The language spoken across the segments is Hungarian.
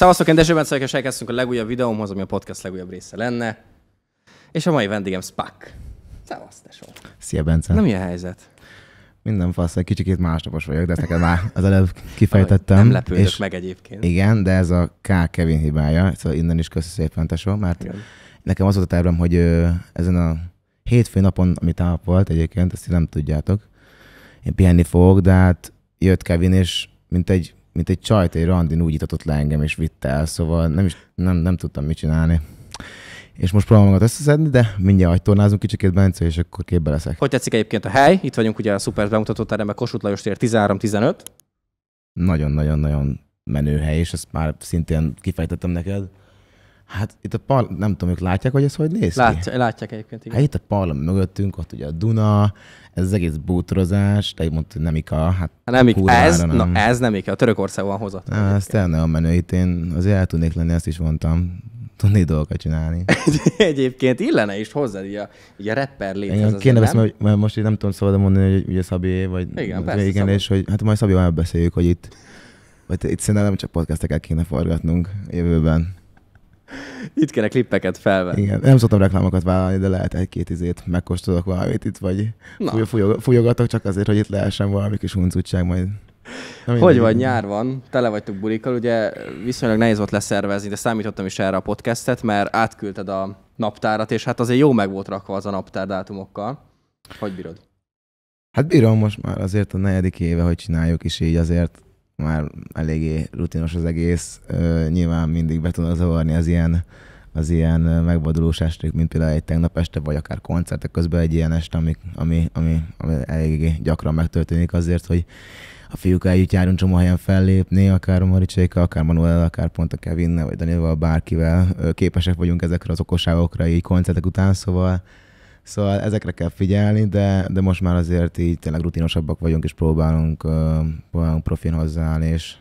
Szevasztok, én Dezsőben szóval és elkezdtünk a legújabb videómhoz, ami a podcast legújabb része lenne. És a mai vendégem Spack. Szevasz, Dezső. Szia, Bence. Na mi a helyzet? Minden fasz, egy kicsit másnapos vagyok, de ezt neked már az előbb kifejtettem. Nem lepődök és meg egyébként. Igen, de ez a K. Kevin hibája, szóval innen is köszi szépen, tesó, mert igen. nekem az volt a tervem, hogy ezen a hétfő napon, ami táp volt egyébként, ezt nem tudjátok, én pihenni fogok, de hát jött Kevin, és mint egy mint egy csajt, egy randin úgy itatott le engem, és vitte el, szóval nem, is, nem, nem tudtam mit csinálni. És most próbálom magad összeszedni, de mindjárt agytornázunk kicsikét, Bence, és akkor képbe leszek. Hogy tetszik egyébként a hely? Itt vagyunk ugye a szuper bemutató teremben, Kossuth Lajos tér 13-15. Nagyon-nagyon-nagyon menő hely, és ezt már szintén kifejtettem neked. Hát itt a pal nem tudom, ők látják, hogy ez hogy néz ki? Látja, látják egyébként, igen. Hát itt a parlament mögöttünk, ott ugye a Duna, ez az egész bútorozás, te mondtad, nem ika, hát, hát nem ika, ez, nem. Na, ez nem ika, a Törökország van hozott. Na, ez tényleg a menő, itt én azért el tudnék lenni, ezt is mondtam tudni dolgokat csinálni. Egyébként illene is hozzá, így a, így a rapper léthez. Kéne beszélni, hogy mert most így nem tudom szabad mondani, hogy ugye Szabé, vagy igen, persze, igen és hogy hát majd Szabival beszéljük, hogy itt, vagy itt szerintem nem csak podcasteket kéne forgatnunk jövőben. Itt kéne klippeket felvenni. Igen, nem szoktam reklámokat vállalni, de lehet egy-két izét megkóstolok valamit itt, vagy Na. fújogatok csak azért, hogy itt lehessen valami kis huncutság majd. Na, hogy vagy, nyár van, tele vagytok bulikkal, ugye viszonylag nehéz volt leszervezni, de számítottam is erre a podcastet, mert átküldted a naptárat, és hát azért jó meg volt rakva az a naptár dátumokkal. Hogy bírod? Hát bírom most már azért a negyedik éve, hogy csináljuk, is így azért már eléggé rutinos az egész. Nyilván mindig be tudna zavarni az ilyen, az ilyen megvadulós estők, mint például egy tegnap este, vagy akár koncertek közben egy ilyen este, ami, ami, ami, ami eléggé gyakran megtörténik azért, hogy a fiúk együtt járunk csomó helyen fellépni, akár Maricséka, akár Manuel, akár pont a Kevinnel, vagy Danielval, bárkivel képesek vagyunk ezekre az okosságokra így koncertek után, szóval Szóval ezekre kell figyelni, de, de most már azért így tényleg rutinosabbak vagyunk, és próbálunk, uh, próbálunk profin hozzáállni, és,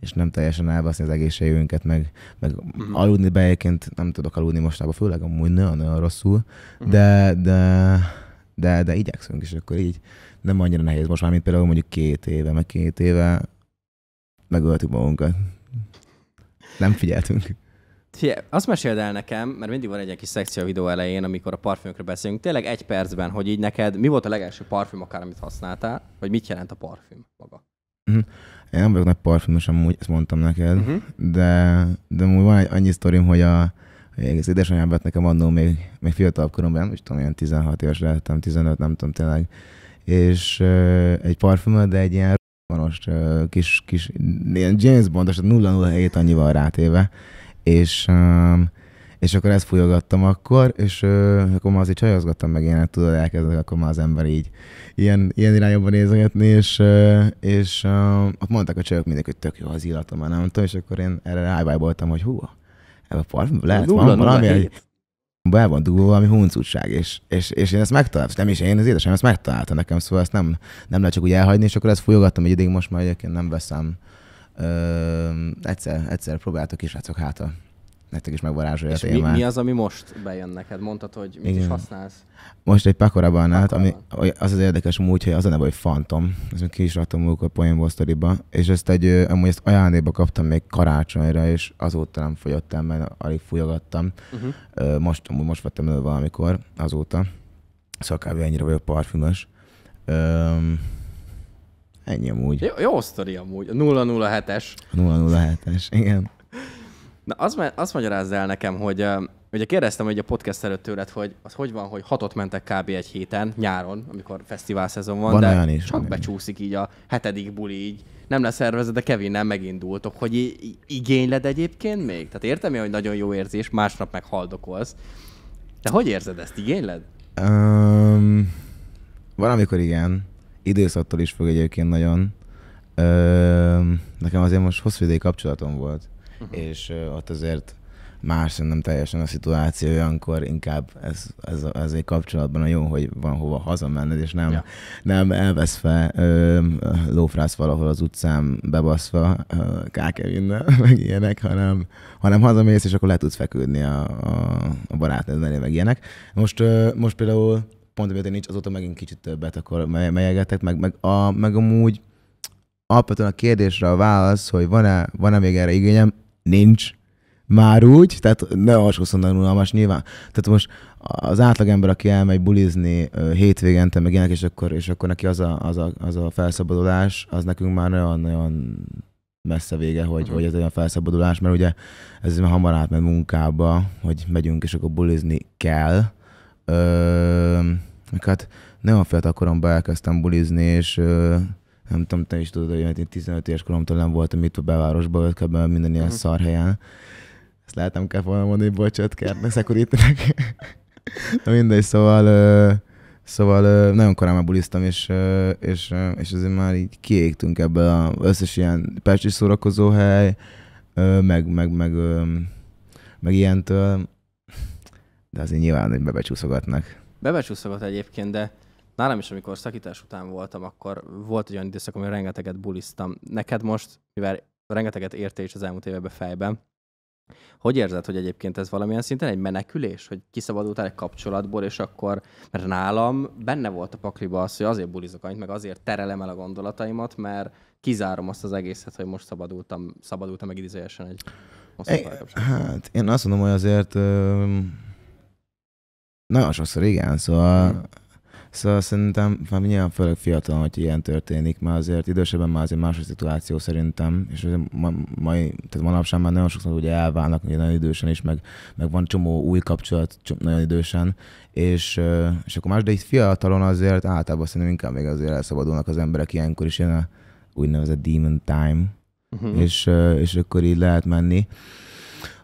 és nem teljesen elveszni az egészségünket, meg, meg uh-huh. aludni be egyébként nem tudok aludni mostában, főleg amúgy nagyon-nagyon rosszul, uh-huh. de, de, de, de igyekszünk, és akkor így nem annyira nehéz most már, mint például mondjuk két éve, meg két éve megöltük magunkat. Nem figyeltünk. Fie, azt meséld el nekem, mert mindig van egy kis szekció a videó elején, amikor a parfümökről beszélünk. Tényleg egy percben, hogy így neked mi volt a legelső parfüm, akár amit használtál, vagy mit jelent a parfüm maga? Mm-hmm. Én nem vagyok nagy parfümös, amúgy ezt mondtam neked, mm-hmm. de, de múgy van egy annyi sztorim, hogy a, az édesanyám vett nekem annó még, még fiatalabb koromban, nem tudom, ilyen 16 éves lehettem, 15, nem tudom tényleg, és uh, egy parfümöt, de egy ilyen rohanos uh, kis, kis ilyen James Bondos, 007 annyival rátéve, és, és akkor ezt fújogattam akkor, és akkor már azért csajozgattam meg ilyenet, hát tudod, elkezdek akkor már az ember így ilyen, ilyen irányba nézegetni, és, és ott mondták a csajok mindenki, hogy tök jó az illata, már nem tudom, és akkor én erre rábájboltam, hogy hú, ebben a parfüm lehet, nulla, van valami, egy, be van dugva valami huncutság, és, és, és én ezt megtaláltam, nem is én, az édesem ezt megtalálta nekem, szóval ezt nem, nem lehet csak úgy elhagyni, és akkor ezt fújogattam egy ideig, most már egyébként nem veszem Ö, egyszer, egyszer próbáltok is, látok hát a nektek is megvarázsolja és a témát. Mi, mi, az, ami most bejön neked? Mondtad, hogy mit Igen. is használsz? Most egy pakora hát ami az az érdekes múgy, hogy az a neve, hogy Phantom. Ezt még ki is raktam a Poénból és ezt egy, amúgy ezt ajándékba kaptam még karácsonyra, és azóta nem fogyott el, mert alig fújogattam. Uh-huh. Most, amúgy most vettem elő valamikor, azóta. Szóval kb. ennyire vagyok parfümös. Ennyi amúgy. Jó, jó sztori amúgy. 007-es. 007-es, igen. Na, az, azt magyarázz el nekem, hogy ugye kérdeztem hogy a podcast előtt tőled, hogy az hogy van, hogy hatot mentek kb. egy héten, nyáron, amikor fesztivál szezon van, van de is, csak olyan. becsúszik így a hetedik buli így. Nem leszervezed, de Kevin nem megindultok, hogy igényled egyébként még? Tehát értem hogy nagyon jó érzés, másnap meg haldokolsz. De hogy érzed ezt? Igényled? Um, amikor igen időszattól is fog egyébként nagyon. Ö, nekem azért most hosszú ideig kapcsolatom volt, uh-huh. és ö, ott azért más nem teljesen a szituáció, olyankor inkább ez, ez, ez egy kapcsolatban a jó, hogy van hova hazamenned, és nem, ja. nem elveszve ö, lófrász valahol az utcán bebaszva kákevinnel, meg ilyenek, hanem, hanem hazamész, és akkor le tudsz feküdni a, a, a barátnőd meg ilyenek. Most, ö, most például pont amiatt nincs, azóta megint kicsit többet akkor melyegetek, meg, meg, a, meg amúgy alapvetően a kérdésre a válasz, hogy van-e, van-e még erre igényem, nincs. Már úgy, tehát ne alsószondan unalmas nyilván. Tehát most az átlagember, aki elmegy bulizni hétvégente, meg ilyenek, és akkor, és akkor neki az a, az, a, az a felszabadulás, az nekünk már nagyon-nagyon messze vége, hogy, uh-huh. hogy ez olyan felszabadulás, mert ugye ez már hamar átment munkába, hogy megyünk, és akkor bulizni kell ö, hát nagyon fiatal koromban elkezdtem bulizni, és ö, nem tudom, te is tudod, hogy én 15 éves koromtól nem voltam itt a belvárosban, kb minden ilyen uh-huh. szar helyen. Ezt lehet nem kell volna mondani, bocsát, kérnek, szekurítenek. Na mindegy, szóval, ö, szóval ö, nagyon korán már buliztam, és, ö, és, ö, és azért már így kiégtünk ebből az összes ilyen szórakozó hely, ö, meg, meg, meg, ö, meg ilyentől de azért nyilván, hogy bebecsúszogatnak. Bebecsúszogat egyébként, de nálam is, amikor szakítás után voltam, akkor volt egy olyan időszak, amikor rengeteget buliztam. Neked most, mivel rengeteget értél is az elmúlt években fejben, hogy érzed, hogy egyébként ez valamilyen szinten egy menekülés, hogy kiszabadultál egy kapcsolatból, és akkor, mert nálam benne volt a pakliba az, hogy azért bulizok annyit, meg azért terelem el a gondolataimat, mert kizárom azt az egészet, hogy most szabadultam, szabadultam meg idézőjesen egy hosszú Hát én azt mondom, hogy azért ö- nagyon sokszor igen, szóval, szóval szerintem hát nyilván főleg fiatalon, hogy ilyen történik, mert azért idősebben már azért más a szituáció szerintem, és ma, mai, tehát manapság már nagyon sokszor ugye elválnak ugye nagyon idősen is, meg, meg van csomó új kapcsolat nagyon idősen, és, és akkor más, de itt fiatalon azért általában szerintem inkább még azért elszabadulnak az emberek ilyenkor is jön a úgynevezett demon time, uh-huh. és, és akkor így lehet menni.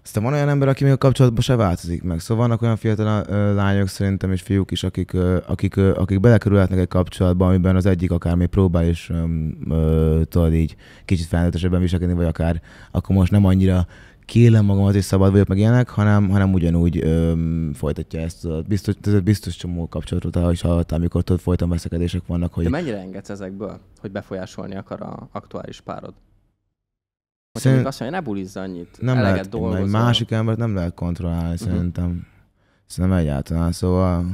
Aztán van olyan ember, aki még a kapcsolatban se változik meg. Szóval vannak olyan fiatal lányok szerintem és fiúk is, akik, akik, akik belekerülhetnek egy kapcsolatba, amiben az egyik akár még próbál és tudod így kicsit felnőttesebben viselkedni, vagy akár akkor most nem annyira kélem magamat, és szabad vagyok, meg ilyenek, hanem, hanem ugyanúgy öm, folytatja ezt. Tudod. Biztos, ez biztos csomó kapcsolatot, ahogy hallottál, amikor tudod, folyton veszekedések vannak. Hogy... De mennyire engedsz ezekből, hogy befolyásolni akar a aktuális párod? Hogy Szerint... azt mondja, ne bulizz annyit, nem eleget lehet, dolgozol. Egy másik embert nem lehet kontrollálni, uh-huh. szerintem. Szerintem egyáltalán, szóval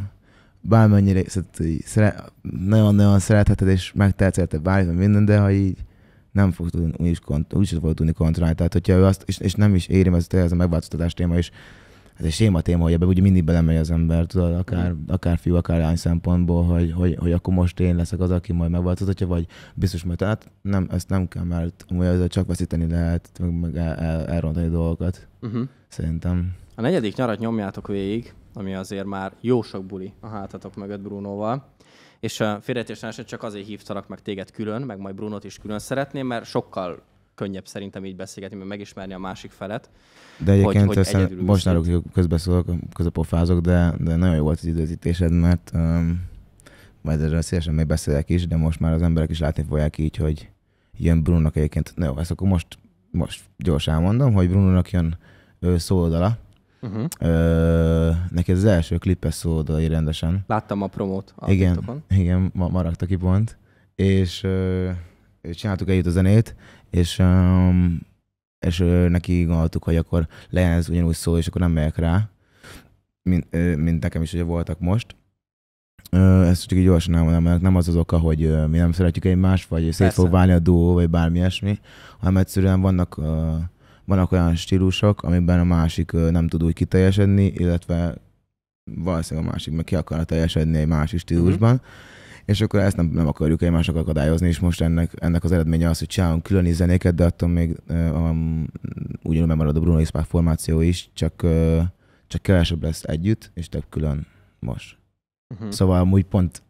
bármennyire szóval szeret, nagyon-nagyon szeretheted, és megtehetsz érte bármit, minden, de ha így nem fog tudni, úgyis, kont- úgyis tudni kontrollálni. Tehát, hogyha ő azt, és, és nem is érim, ez, ez a megváltoztatás téma is, ez egy séma téma, hogy ebbe ugye mindig belemegy az ember, tudod, akár, mm. akár fiú, akár lány szempontból, hogy, hogy, hogy akkor most én leszek az, aki majd megváltoztatja, vagy biztos majd, hát nem, ezt nem kell, mert amúgy ezzel csak veszíteni lehet, meg, meg el, el, elrontani dolgokat, uh-huh. szerintem. A negyedik nyarat nyomjátok végig, ami azért már jó sok buli a hátatok mögött Brunóval. És félretésen csak azért hívtalak meg téged külön, meg majd Brunot is külön szeretném, mert sokkal könnyebb szerintem így beszélgetni, mert megismerni a másik felet. De egyébként hogy, hogy egyedül most közben szólok, közbeszólok, közepofázok, de, de nagyon jó volt az időzítésed, mert um, majd erről szívesen még beszélek is, de most már az emberek is látni fogják így, hogy jön Brunnak egyébként, na jó, ezt akkor most, most gyorsan mondom, hogy Brunnak jön ő, szódala, Uh-huh. Ö, neki ez az első klippe szódai rendesen. Láttam a promót a Igen, TikTokon. igen ma, ma rakta ki pont. És ö, csináltuk együtt a zenét, és, um, és uh, neki gondoltuk, hogy akkor legyen ez ugyanúgy szó, és akkor nem megyek rá, mint, uh, mint nekem is hogy voltak most. Uh, ezt csak így gyorsan elmondom, mert nem az az oka, hogy uh, mi nem szeretjük egymást, vagy Persze. szét fog válni a duó, vagy bármi ilyesmi, hanem egyszerűen vannak uh, vannak olyan stílusok, amiben a másik nem tud úgy kiteljesedni, illetve valószínűleg a másik meg ki akarna teljesedni egy másik stílusban, mm-hmm és akkor ezt nem, nem akarjuk egymásnak akadályozni, és most ennek, ennek az eredménye az, hogy csinálunk külön zenéket, de attól még um, ugyanúgy megmarad a Bruno Ispák formáció is, csak, uh, csak kevesebb lesz együtt, és több külön most. Uh-huh. Szóval amúgy pont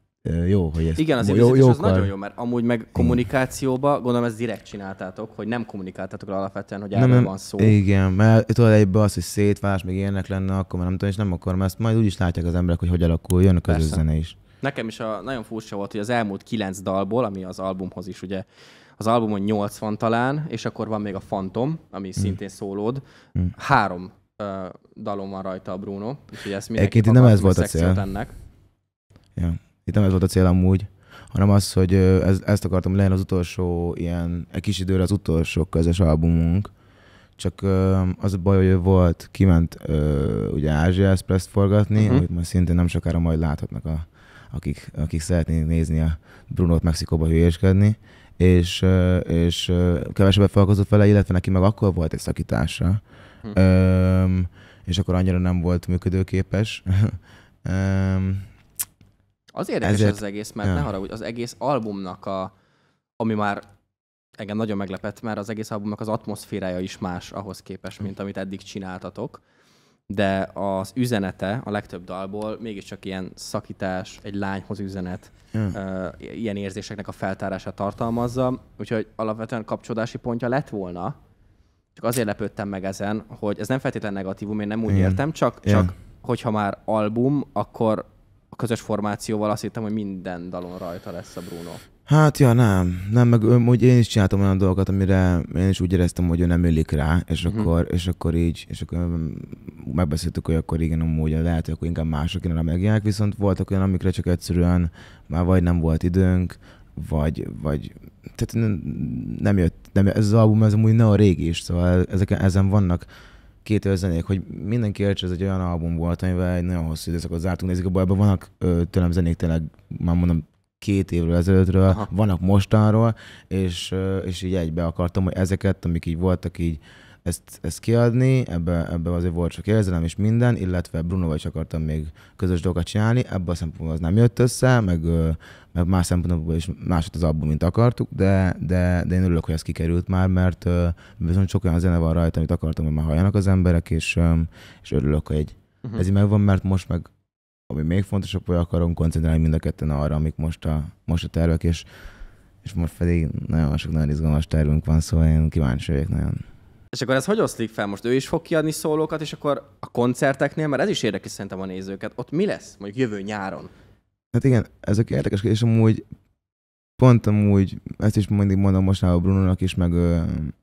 jó, hogy ez Igen, az jó, jó, az nagyon jó, mert amúgy meg kommunikációba, gondolom ezt direkt csináltátok, hogy nem kommunikáltatok rá alapvetően, hogy erről nem, van szó. Igen, mert tudod egybe az, hogy szétvás, még ilyenek lenne, akkor már nem tudom, és nem akarom ezt, majd úgy is látják az emberek, hogy hogy alakul, jön a közös zene is. Nekem is a, nagyon furcsa volt, hogy az elmúlt kilenc dalból, ami az albumhoz is ugye az albumon 80 talán, és akkor van még a Phantom, ami mm. szintén szólód. Mm. Három ö, dalom van rajta a Bruno, úgyhogy ezt mindenki Egyébként nem ez volt a cél. Ennek. Ja. Itt nem ez volt a cél amúgy, hanem az, hogy ez, ezt akartam lenni az utolsó ilyen, egy kis időre az utolsó közös albumunk, csak az a baj, hogy volt, kiment ugye Ázsia Express-t forgatni, uh-huh. amit majd szintén nem sokára majd láthatnak a akik, akik szeretnének nézni a Brunót Mexikóba hülyéskedni, és, és kevesebbet foglalkozott vele, illetve neki meg akkor volt egy szakítása, hm. és akkor annyira nem volt működőképes. Öm, az érdekes ezért... az egész, mert ja. ne haragudj, az egész albumnak a, ami már engem nagyon meglepett, mert az egész albumnak az atmoszférája is más ahhoz képest, mint amit eddig csináltatok de az üzenete a legtöbb dalból mégiscsak ilyen szakítás, egy lányhoz üzenet, hmm. uh, ilyen érzéseknek a feltárása tartalmazza, úgyhogy alapvetően kapcsolódási pontja lett volna, csak azért lepődtem meg ezen, hogy ez nem feltétlen negatívum, én nem úgy Igen. értem, csak, Igen. csak hogyha már album, akkor a közös formációval azt hittem, hogy minden dalon rajta lesz a Bruno. Hát ja, nem. Nem, meg hogy én is csináltam olyan dolgokat, amire én is úgy éreztem, hogy ő nem ülik rá, és, uh-huh. akkor, és akkor így, és akkor megbeszéltük, hogy akkor igen, amúgy lehet, hogy akkor inkább mások innen megják, viszont voltak olyan, amikre csak egyszerűen már vagy nem volt időnk, vagy, vagy tehát nem jött, nem, ez az album, ez amúgy ne a régi is, szóval ezek, ezen vannak két zenék, hogy mindenki értse, ez egy olyan album volt, amivel egy nagyon hosszú időszakot zártunk, nézik, abban vannak tőlem zenék tényleg, már mondom, két évről ezelőttről, Aha. vannak mostanról, és, és így egybe akartam, hogy ezeket, amik így voltak így, ezt, ezt kiadni, ebbe, ebbe azért volt sok érzelem és minden, illetve Brunoval is akartam még közös dolgokat csinálni, ebben a szempontból az nem jött össze, meg, meg más szempontból is más az album mint akartuk, de, de, de én örülök, hogy ez kikerült már, mert bizony sok olyan zene van rajta, amit akartam, hogy már halljanak az emberek, és, és örülök, hogy egy, uh-huh. ez így megvan, mert most meg ami még fontosabb, hogy akarunk koncentrálni mind a ketten arra, amik most a, most a tervek, és, és most pedig nagyon sok nagyon izgalmas tervünk van, szóval én kíváncsi vagyok nagyon. És akkor ez hogy oszlik fel? Most ő is fog kiadni szólókat, és akkor a koncerteknél, mert ez is érdekes szerintem a nézőket, ott mi lesz mondjuk jövő nyáron? Hát igen, ezek érdekes kérdés, amúgy pont amúgy, ezt is mindig mondom most már a Brunónak is, meg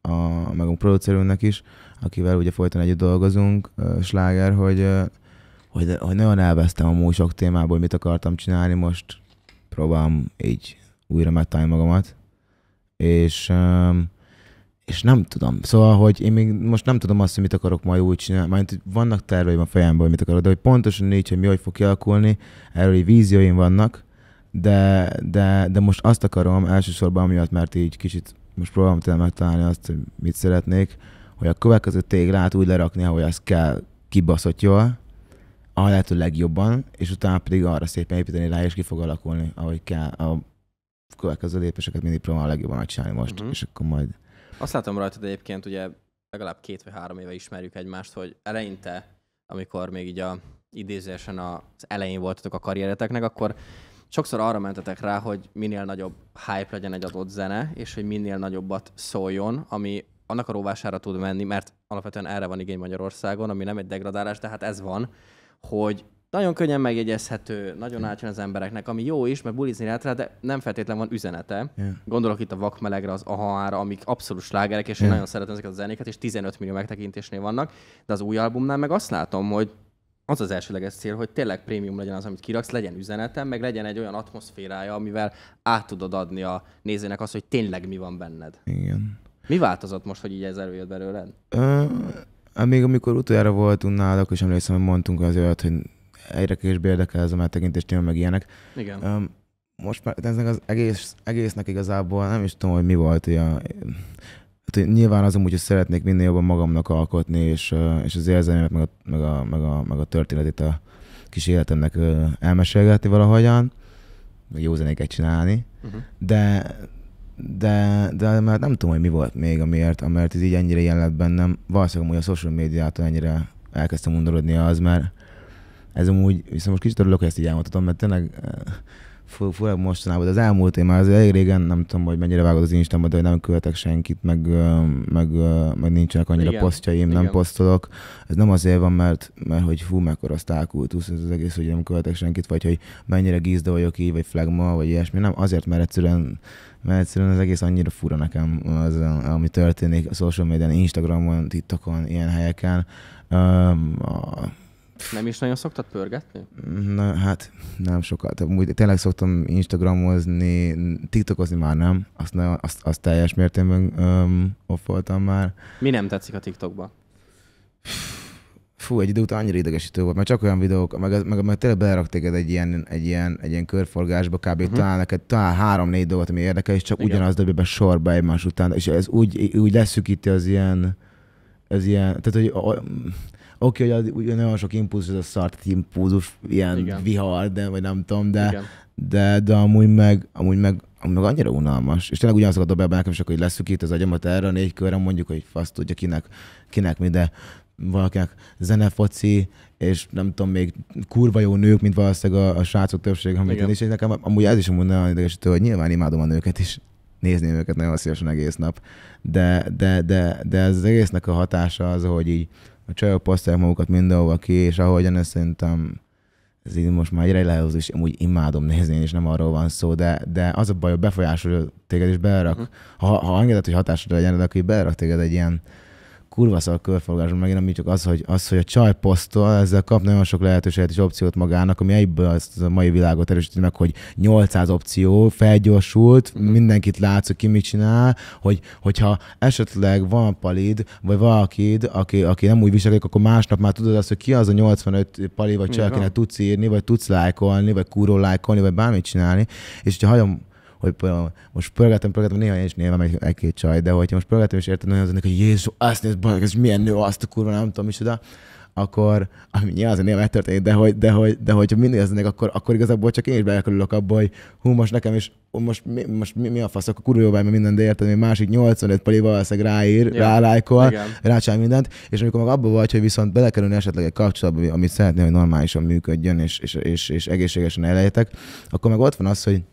a, meg a producerünknek is, akivel ugye folyton együtt dolgozunk, sláger, hogy hogy, hogy nagyon elvesztem a sok témából, mit akartam csinálni, most próbálom így újra megtalálni magamat. És, és nem tudom. Szóval, hogy én még most nem tudom azt, hogy mit akarok majd úgy csinálni. Majd vannak terveim a fejemben, hogy mit akarok, de hogy pontosan így, hogy mi hogy fog kialakulni, erről így vízióim vannak, de, de, de most azt akarom elsősorban amiatt, mert így kicsit most próbálom tényleg megtalálni azt, hogy mit szeretnék, hogy a következő téglát úgy lerakni, ahogy az kell kibaszott jól, a lehető legjobban, és utána pedig arra szépen építeni rá, és ki fog alakulni, ahogy kell. A következő lépéseket mindig próbálom a legjobban csinálni most, uh-huh. és akkor majd... Azt látom rajtad egyébként, ugye legalább két vagy három éve ismerjük egymást, hogy eleinte, amikor még így a idézésen az elején voltatok a karriereteknek, akkor sokszor arra mentetek rá, hogy minél nagyobb hype legyen egy adott zene, és hogy minél nagyobbat szóljon, ami annak a rovására tud menni, mert alapvetően erre van igény Magyarországon, ami nem egy degradálás, de hát ez van hogy nagyon könnyen megjegyezhető, nagyon átjön az embereknek, ami jó is, mert bulizni lehet rá, de nem feltétlenül van üzenete. Yeah. Gondolok itt a vakmelegre, az ahaára, amik abszolút slágerek, és yeah. én nagyon szeretem ezeket a zenéket, és 15 millió megtekintésnél vannak, de az új albumnál meg azt látom, hogy az az elsőleges cél, hogy tényleg prémium legyen az, amit kiraksz, legyen üzenetem, meg legyen egy olyan atmoszférája, amivel át tudod adni a nézőnek azt, hogy tényleg mi van benned. Igen. Mi változott most, hogy így ez előjött belőled? Ö, Hát még amikor utoljára voltunk nálad, akkor is emlékszem, hogy mondtunk az olyat, hogy egyre később érdekel ez a megtekintés téma, meg ilyenek. Igen. Um, most már ez az egész, egésznek igazából nem is tudom, hogy mi volt. ilyen. hát, nyilván azon úgy, hogy szeretnék minél jobban magamnak alkotni, és, és az érzelmet, meg a, meg, a, meg, a, meg a történetét a kis életemnek elmesélgetni valahogyan, meg jó zenéket csinálni, uh-huh. de de, de mert nem tudom, hogy mi volt még, amiért, amiért ez így ennyire jelen lett bennem. Valószínűleg amúgy a social médiától ennyire elkezdtem undorodni az, mert ez amúgy, viszont most kicsit örülök, hogy ezt így elmondhatom, mert tényleg eh, fura, mostanában, de az elmúlt, én már az elég régen, nem tudom, hogy mennyire vágod az Instámat, de nem követek senkit, meg, meg, meg nincsenek annyira Igen. posztjaim, Igen. nem posztolok. Ez nem azért van, mert, mert hogy fú, mekkora sztálkultusz ez az egész, hogy nem követek senkit, vagy hogy mennyire gízda vagyok így, vagy flagma, vagy ilyesmi. Nem, azért, mert egyszerűen mert egyszerűen az egész annyira fura nekem, az, ami történik a social media, Instagramon, TikTokon, ilyen helyeken. Um, a, nem is nagyon szoktad pörgetni? Na, hát nem sokat. Úgy, tényleg szoktam Instagramozni, TikTokozni már nem. Azt, nagyon, azt, azt teljes mértékben off voltam már. Mi nem tetszik a TikTokban? Fú, egy idő után annyira idegesítő volt, mert csak olyan videók, meg, meg, meg tényleg belerak téged egy ilyen, egy ilyen, egy ilyen körforgásba, kb. Uh-huh. talán neked talán három-négy dolgot, ami érdekel, és csak Igen. ugyanaz dobja be sorba egymás után, és ez úgy, úgy leszűkíti az ilyen, az ilyen, tehát hogy Oké, okay, hogy nagyon sok impulzus, ez a szart impulzus, ilyen Igen. vihar, de, vagy nem tudom, de, Igen. de, de amúgy meg, amúgy meg amúgy meg annyira unalmas. És tényleg ugyanazokat dobálják nekem, és akkor így leszük itt az agyamat erre a négy körre, mondjuk, hogy azt tudja kinek, kinek mi, de valakinek zenefoci, és nem tudom, még kurva jó nők, mint valószínűleg a, a srácok többsége, amit én is, és nekem amúgy ez is amúgy nagyon idegesítő, hogy nyilván imádom a nőket is, nézni őket nagyon szívesen egész nap, de, de, de, de ez az egésznek a hatása az, hogy így a csajok posztolják magukat mindenhova ki, és ahogyan ezt szerintem ez így most már egyre lehoz, és úgy imádom nézni, és nem arról van szó, de, de az a baj, hogy befolyásolja téged, és belerak. Hm. Ha, ha engedett, hogy hatásod legyen, de akkor berak téged egy ilyen kurva szar körforgáson megint, ami csak az, hogy, az, hogy a csaj posztol, ezzel kap nagyon sok lehetőséget és opciót magának, ami egyből azt a mai világot erősíti meg, hogy 800 opció, felgyorsult, mindenkit látsz, hogy ki mit csinál, hogy, hogyha esetleg van palid, vagy valakid, aki, aki nem úgy viselkedik, akkor másnap már tudod azt, hogy ki az a 85 pali, vagy csaj, akinek tudsz írni, vagy tudsz lájkolni, vagy kuró lájkolni, vagy bármit csinálni, és hogyha hagyom hogy most pörgetem, pörgetem, néha én is néha egy, egy-két csaj, de hogyha most pörgetem és érted, hogy az ennek, hogy Jézus, azt nézd, baj, ez milyen nő, azt a kurva, nem tudom, oda, akkor, ami nyilván azért néha megtörténik, de hogy, de hogy, de hogyha mindig az ennek, akkor, akkor igazából csak én is belekerülök abba, hogy hú, most nekem is, most mi, most mi, mi a fasz, akkor kurva jó mert minden, de érted, hogy másik 85 pali valószínűleg ráír, ja, rálájkol, rácsál mindent, és amikor meg abba vagy, hogy viszont belekerülni esetleg egy kapcsolatba, amit szeretném, hogy normálisan működjön, és, és, és, és egészségesen elejétek, akkor meg ott van az, hogy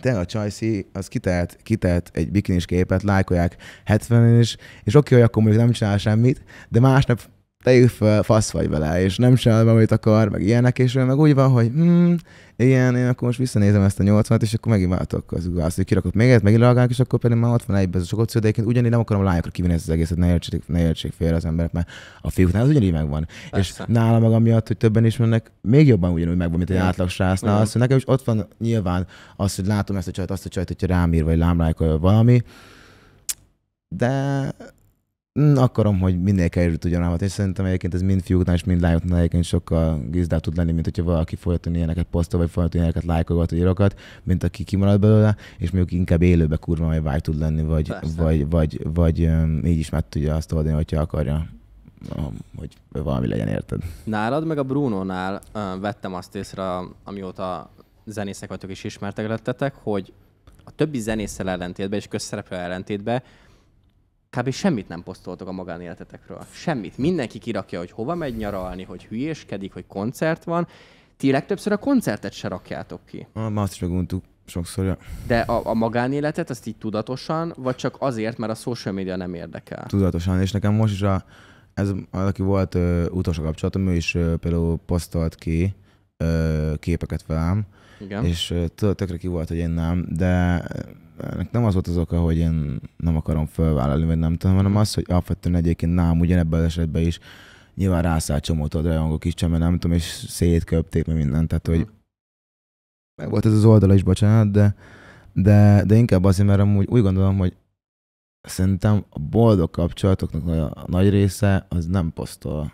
te a Csajci, az kitelt, kitelt egy bikinis képet, lájkolják 70-en is, és oké, okay, hogy akkor mondjuk nem csinál semmit, de másnap tegyük fel, fasz vagy vele, és nem csinál amit akar, meg ilyenek, és meg úgy van, hogy hmm, igen, én akkor most visszanézem ezt a 80-at, és akkor megint váltok az ugász, hogy kirakok még egyet, megint reagálok, és akkor pedig már 61-ben a sokat szülődeként, ugyanígy nem akarom a lányokra kivinni ezt az egészet, ne értsék, ne értsék félre az emberek, mert a fiúknál az ugyanígy megvan. Persze. És nálam maga miatt hogy többen is mennek, még jobban ugyanúgy megvan, mint egy átlag srácnál, Azt, hogy nekem is ott van nyilván az, hogy látom ezt a csajt, azt a csajt, hogyha rám ír, vagy lámlájkol vagy valami, de Mm, akarom, hogy minél kerül tudjon állhat, és szerintem egyébként ez mind fiúknál és mind lányoknál egyébként sokkal gizdább tud lenni, mint hogyha valaki folyton ilyeneket posztol, vagy folyton ilyeneket lájkolgat, vagy írokat, mint aki kimarad belőle, és mondjuk inkább élőbe kurva vagy vágy tud lenni, vagy, Persze. vagy, vagy, vagy, vagy így is meg tudja azt oldani, hogyha akarja hogy valami legyen, érted? Nálad, meg a Bruno nál, vettem azt észre, amióta zenészek vagytok és ismertek lettetek, hogy a többi zenésszel ellentétben és közszereplő ellentétben kb. semmit nem posztoltok a magánéletetekről. Semmit. Mindenki kirakja, hogy hova megy nyaralni, hogy hülyéskedik, hogy koncert van. Ti legtöbbször a koncertet se rakjátok ki. A, azt is meguntuk sokszor, ja. De a, a magánéletet azt így tudatosan, vagy csak azért, mert a social media nem érdekel? Tudatosan, és nekem most is a, ez, aki volt ö, utolsó kapcsolatom, ő is ö, például posztolt ki ö, képeket velem, Igen. és ö, tökre ki volt, hogy én nem, de ennek nem az volt az oka, hogy én nem akarom fölvállalni, vagy nem tudom, hanem az, hogy alapvetően egyébként nálam ugyanebben az esetben is nyilván rászállt csomót a rajongók is, mert nem tudom, és szétköpték meg mindent, tehát hogy meg volt ez az oldala is, bocsánat, de, de, de inkább azért, mert amúgy úgy gondolom, hogy szerintem a boldog kapcsolatoknak a nagy része az nem posztol.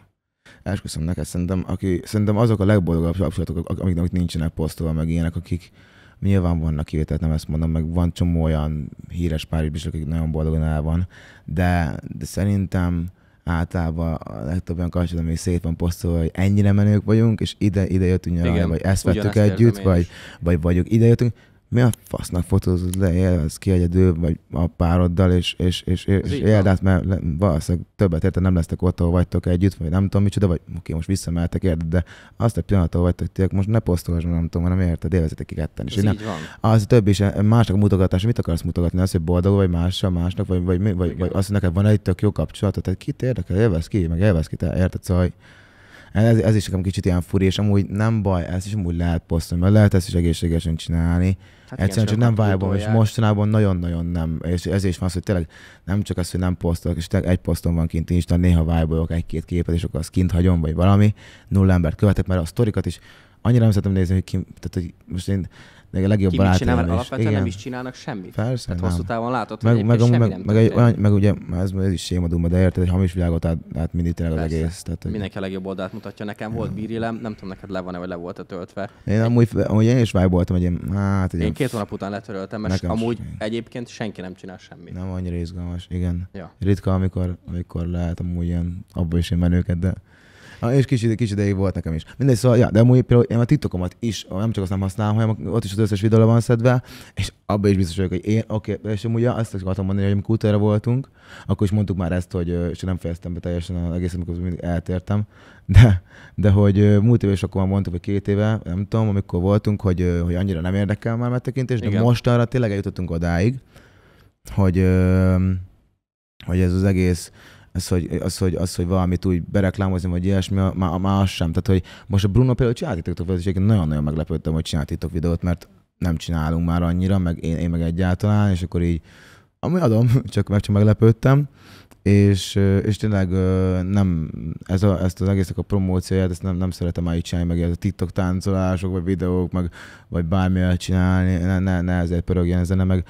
Esküszöm neked, szerintem, aki, szerintem azok a legboldogabb kapcsolatok, amiknek nincsenek posztolva meg ilyenek, akik, Nyilván vannak kivételek, nem ezt mondom, meg van csomó olyan híres párizs, akik nagyon boldogan el van, de, de szerintem általában a legtöbb olyan kapcsolat, ami szét van posztolva, hogy ennyire menők vagyunk, és ide, ide jöttünk nyaralni, vagy ezt vettük együtt, vagy, vagy vagyok, ide jöttünk mi a fasznak fotózod le, élvez ki egyedül, vagy a pároddal, és, és, és, és éld át, mert valószínűleg többet érte nem lesztek ott, ahol vagytok együtt, vagy nem tudom micsoda, vagy oké, most visszameltek, érted, de azt a pillanat, ahol vagytok tiek, most ne posztolgass, nem tudom, hanem érted, élvezetek ki ketten. És nem, van. az több is, eh, másnak mutogatás, mit akarsz mutogatni, az, hogy boldog vagy mással, másnak, vagy, vagy, vagy, vagy, vagy azt, hogy neked van egy tök jó kapcsolat, tehát kit érdekel, élvez ki, meg élvez ki, te érted, szóval, Hát ez, ez is nekem kicsit ilyen furi, és amúgy nem baj, ezt is amúgy lehet posztolni, mert lehet ezt is egészségesen csinálni. Hát Egyszerűen csak nem vibe és mostanában nagyon-nagyon nem, és ez is van az, hogy tényleg nem csak az, hogy nem posztolok, és egy poszton van kint Insta, néha vibe egy-két képet, és akkor azt kint hagyom, vagy valami, nulla embert követek, mert a sztorikat is annyira nem szeretem nézni, hogy, ki, tehát, hogy most én de a legjobb barát Csinál, alapvetően igen. nem is csinálnak semmit. Persze, Tehát nem. hosszú távon látod, meg, hogy meg, meg, meg, meg, egy, olyan, meg, ugye ez, ez is sémaduma, de érted, egy hamis világot át, át mindig tényleg az egész. Tehát, hogy... Mindenki a legjobb oldalt mutatja. Nekem volt bírilem, nem tudom neked le van-e, vagy le volt-e töltve. Én egy... amúgy, amúgy én is vibe voltam, hogy én, hát, én két hónap után letöröltem, mert nekem amúgy sem. egyébként senki nem csinál semmit. Nem annyira izgalmas, igen. Ja. Ritka, amikor, amikor lehet amúgy ilyen, abból is én menőket, de és kicsit, kicsit ideig volt nekem is. Mindegy, szóval, ja, de amúgy például én a titokomat is, nem csak azt nem használom, hanem ott is az összes videó van szedve, és abban is biztos vagyok, hogy én, oké, okay, és amúgy azt akartam mondani, hogy amikor utára voltunk, akkor is mondtuk már ezt, hogy, és nem fejeztem be teljesen az egész, amikor mindig eltértem, de, de hogy múlt éve is akkor már mondtuk, hogy két éve, nem tudom, amikor voltunk, hogy, hogy annyira nem érdekel már megtekintés, de most arra tényleg eljutottunk odáig, hogy, hogy ez az egész az, hogy, az, hogy, az, hogy valamit úgy bereklámozni, vagy ilyesmi, már, már az sem. Tehát, hogy most a Bruno például csinált TikTok videót, és nagyon-nagyon meglepődtem, hogy csinált TikTok videót, mert nem csinálunk már annyira, meg én, én meg egyáltalán, és akkor így, ami adom, csak, meg csak meglepődtem, és, és tényleg nem, ez a, ezt az egésznek a promócióját, ezt nem, nem szeretem már így csinálni, meg ez a TikTok táncolások, vagy videók, meg, vagy bármilyen csinálni, ne, ne, ne ezért pörögjen ezen, meg,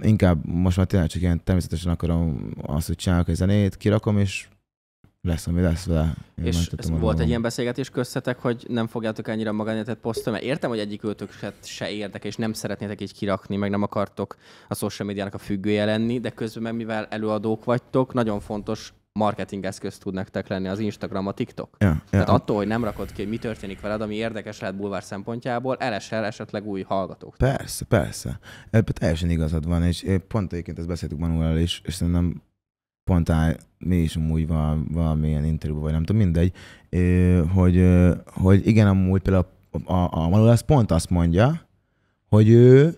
inkább most már tényleg csak ilyen természetesen akarom azt, hogy csinálok egy zenét, kirakom, és lesz, ami lesz vele. Én és ez volt magam. egy ilyen beszélgetés köztetek, hogy nem fogjátok ennyire magányetet posztolni, mert értem, hogy egyik őtöket se érdekel, és nem szeretnétek így kirakni, meg nem akartok a social médiának a függője lenni, de közben meg mivel előadók vagytok, nagyon fontos marketing eszköz tud nektek lenni az Instagram, a TikTok. Yeah, yeah. Tehát attól, hogy nem rakod ki, hogy mi történik veled, ami érdekes lehet bulvár szempontjából, elesel esetleg új hallgatók. Persze, persze. Ebben teljesen igazad van, és e, pont egyébként ezt beszéltük Manuel is, és szerintem pont áll, mi is amúgy van valamilyen interjú, vagy nem tudom, mindegy, e, hogy, e, hogy igen, amúgy például a, a, a Manuel az pont azt mondja, hogy ő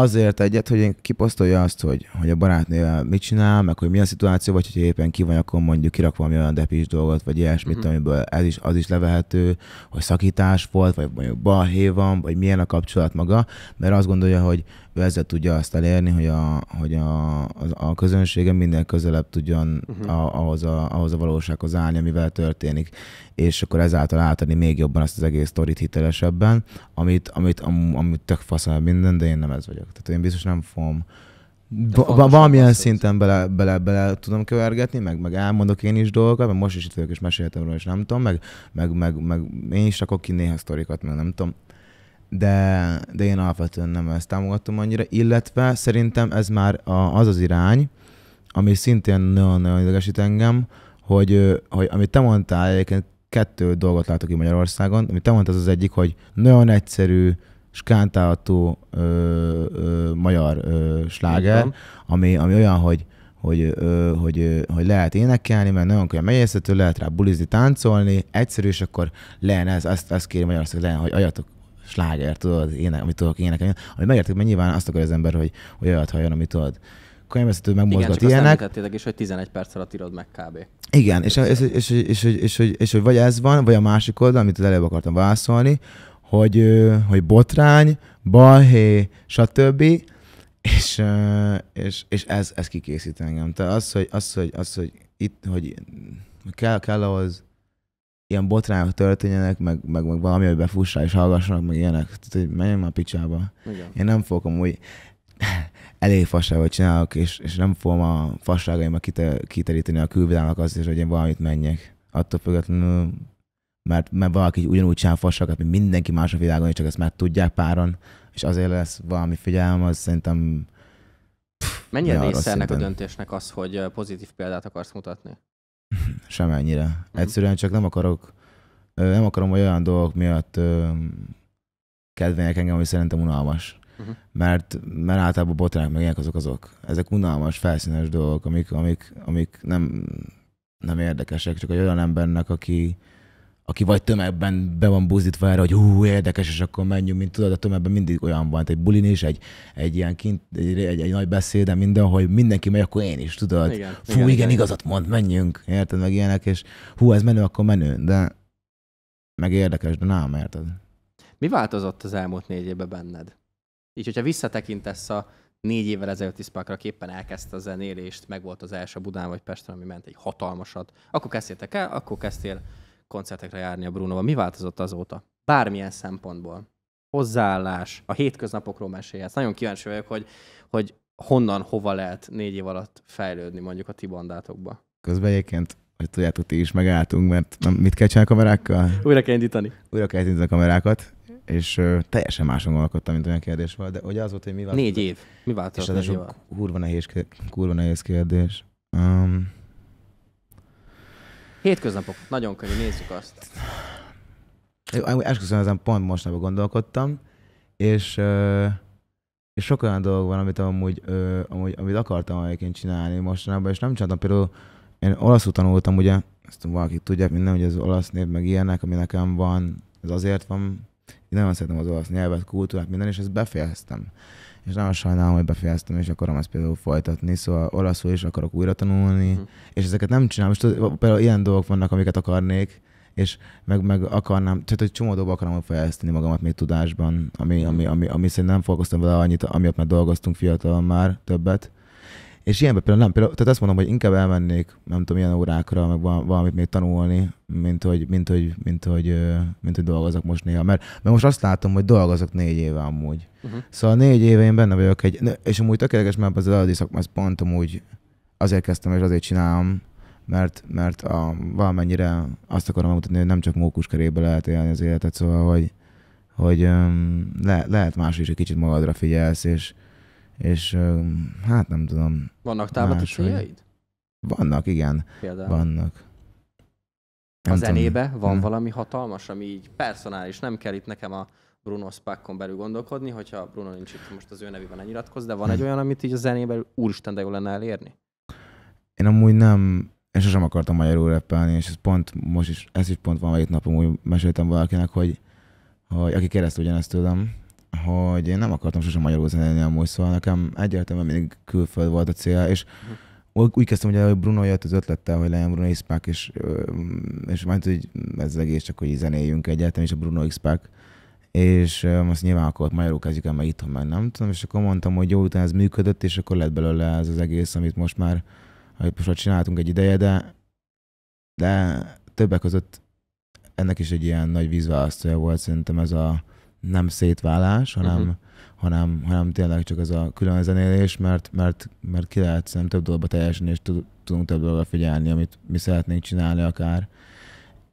azért egyet, hogy én kiposztolja azt, hogy, hogy a barátnővel mit csinál, meg hogy milyen szituáció, vagy hogyha éppen ki van, akkor mondjuk kirak valami olyan depis dolgot, vagy ilyesmit, uh-huh. amiből ez is, az is levehető, hogy szakítás volt, vagy mondjuk balhé van, vagy milyen a kapcsolat maga, mert azt gondolja, hogy ő ezzel tudja azt elérni, hogy a, hogy a, a, a közönsége minden közelebb tudjon uh-huh. a, ahhoz, a, ahhoz a valósághoz állni, amivel történik, és akkor ezáltal átadni még jobban azt az egész sztorit hitelesebben, amit, amit, am, amit tök faszal minden, de én nem ez vagyok. Tehát én biztos nem fogom ba, valamilyen szinten bele, bele, bele tudom kövergetni, meg, meg elmondok én is dolgokat, mert most is itt vagyok, és meséltem róla, és nem tudom, meg, meg, meg, meg én is akkor ki néha sztorikat, meg nem tudom, de, de én alapvetően nem ezt támogatom annyira, illetve szerintem ez már az az irány, ami szintén nagyon-nagyon idegesít engem, hogy, hogy amit te mondtál, egyébként kettő dolgot látok ki Magyarországon, amit te mondtál, az az egyik, hogy nagyon egyszerű, skántálható ö, ö, magyar ö, sláger, ami, ami olyan, hogy hogy, ö, hogy, ö, hogy lehet énekelni, mert nagyon könnyen megjegyezhető, lehet rá bulizni, táncolni, egyszerű, és akkor lehet ez, ezt, ezt kéri Magyarország, lehet, hogy adjatok sláger, tudod, ének, amit tudok énekelni, ami megértek, mert nyilván azt akarja az ember, hogy, hogy olyat halljon, amit tudod könyvesztető megmozgat Igen, ilyenek. Igen, is, hogy 11 perc alatt írod meg kb. Igen, és, és, és, és, és, és, és, hogy vagy ez van, vagy a másik oldal, amit az előbb akartam válaszolni, hogy, hogy botrány, balhé, stb. És, és, és ez, ez kikészít engem. Tehát az, hogy, az, hogy, az, hogy itt, hogy kell, kell ahhoz ilyen botrányok történjenek, meg, meg, meg valami, hogy befussál és hallgassanak, meg ilyenek. Tehát, hogy menjünk már picsába. Igen. Én nem fogok amúgy elég fasságot csinálok, és, és nem fogom a fasságaimat kite, kiteríteni a külvilágnak azt is, hogy én valamit menjek. Attól függetlenül, mert, mert valaki ugyanúgy csinál fasságot, mint mindenki más a világon, és csak ezt már tudják páron, és azért lesz valami figyelem, az szerintem Mennyire nézsz ennek a döntésnek az, hogy pozitív példát akarsz mutatni? Semennyire. Mhm. Egyszerűen csak nem akarok, nem akarom, hogy olyan dolgok miatt kedvenyek engem, ami szerintem unalmas. Mhm. Mert, mert általában botrák meg ilyenek azok azok. Ezek unalmas, felszínes dolgok, amik, amik, amik nem, nem érdekesek, csak egy olyan embernek, aki, aki vagy tömegben be van buzítva erre, hogy hú, érdekes, és akkor menjünk, mint tudod, a tömegben mindig olyan van, egy bulin is, egy, egy ilyen kint, egy, egy, egy nagy de minden, hogy mindenki megy, akkor én is, tudod. Igen, Fú, igen, igen, igen, igazat mond, menjünk, érted, meg ilyenek, és hú, ez menő, akkor menő, de meg érdekes, de nem, érted. Mi változott az elmúlt négy évben benned? Így, hogyha visszatekintesz a négy évvel ezelőtti Sparkra képpen elkezdte a zenélést, meg volt az első Budán vagy Pesten, ami ment egy hatalmasat. Akkor kezdtétek el, akkor kezdtél koncertekre járni a Brunóval. Mi változott azóta? Bármilyen szempontból. Hozzáállás, a hétköznapokról mesélhetsz. Nagyon kíváncsi vagyok, hogy, hogy honnan, hova lehet négy év alatt fejlődni mondjuk a ti bandátokba. Közben egyébként hogy tudjátok, ti is megálltunk, mert nem, mit kell csinálni a kamerákkal? Újra kell indítani. Újra kell indítani a kamerákat, és ö, teljesen máson gondolkodtam, mint olyan kérdés volt, de ugye az volt, hogy mi változott. Négy év. Mi változott? És ez egy kurva nehéz kérdés. Um, Hétköznapok, nagyon könnyű, nézzük azt. Esküszöm, ezen pont nem gondolkodtam, és, és sok olyan dolog van, amit amúgy, amúgy amit akartam egyébként csinálni mostanában, és nem csináltam. Például én olaszul tanultam, ugye, ezt valaki tudja, minden, hogy az olasz név meg ilyenek, ami nekem van, ez azért van. Én nagyon szeretem az olasz nyelvet, kultúrát, minden, és ezt befejeztem és nagyon sajnálom, hogy befejeztem, és akarom ezt például folytatni, szóval olaszul is akarok újra tanulni, uh-huh. és ezeket nem csinálom, és tudod, például ilyen dolgok vannak, amiket akarnék, és meg, meg akarnám, tehát egy csomó dolgokban akarom fejleszteni magamat még tudásban, ami, ami, ami, ami szerintem nem foglalkoztam vele annyit, amiatt már dolgoztunk fiatalon már többet, és ilyenben például nem, például, tehát azt mondom, hogy inkább elmennék, nem tudom, ilyen órákra, meg valamit még tanulni, mint hogy, mint hogy, mint hogy, mint hogy dolgozok most néha. Mert, mert most azt látom, hogy dolgozok négy éve amúgy. Uh-huh. Szóval négy éve én benne vagyok egy, és amúgy tökéletes, mert az előadói szakma, ez pont amúgy azért kezdtem és azért csinálom, mert, mert a, valamennyire azt akarom megmutatni, hogy nem csak kerébe lehet élni az életet, szóval, hogy, hogy le, lehet más is, hogy kicsit magadra figyelsz, és, és hát nem tudom. Vannak támadó céljaid? Vannak, igen. Például. Vannak. Nem a zenébe tudom. van hmm. valami hatalmas, ami így personális, nem kell itt nekem a Bruno Spackon belül gondolkodni, hogyha Bruno nincs itt, most az ő nevében ne nyilatkoz, de van hm. egy olyan, amit így a zenében úristen, de jó lenne elérni? Én amúgy nem, én sosem akartam magyarul repelni, és ez pont most is, ez is pont van egy napom, úgy meséltem valakinek, hogy, hogy aki keresztül ugyanezt tőlem, hogy én nem akartam sosem magyarul zenélni amúgy, szóval nekem egyértelműen mindig külföld volt a cél, és úgy, mhm. úgy kezdtem, hogy Bruno jött az ötlettel, hogy legyen Bruno x és, és majd, hogy ez egész csak, hogy zenéljünk egyáltalán, és a Bruno X-Pack, és most nyilván akkor ott magyarul kezdjük el, mert itthon már nem tudom, és akkor mondtam, hogy jó, utána ez működött, és akkor lett belőle ez az egész, amit most már, amit most már csináltunk egy ideje, de, de többek között ennek is egy ilyen nagy vízválasztója volt szerintem ez a, nem szétválás, hanem, uh-huh. hanem, hanem tényleg csak ez a külön zenélés, mert, mert, mert ki lehet szerintem több dologba teljesen, és tudunk több dologra figyelni, amit mi szeretnénk csinálni akár.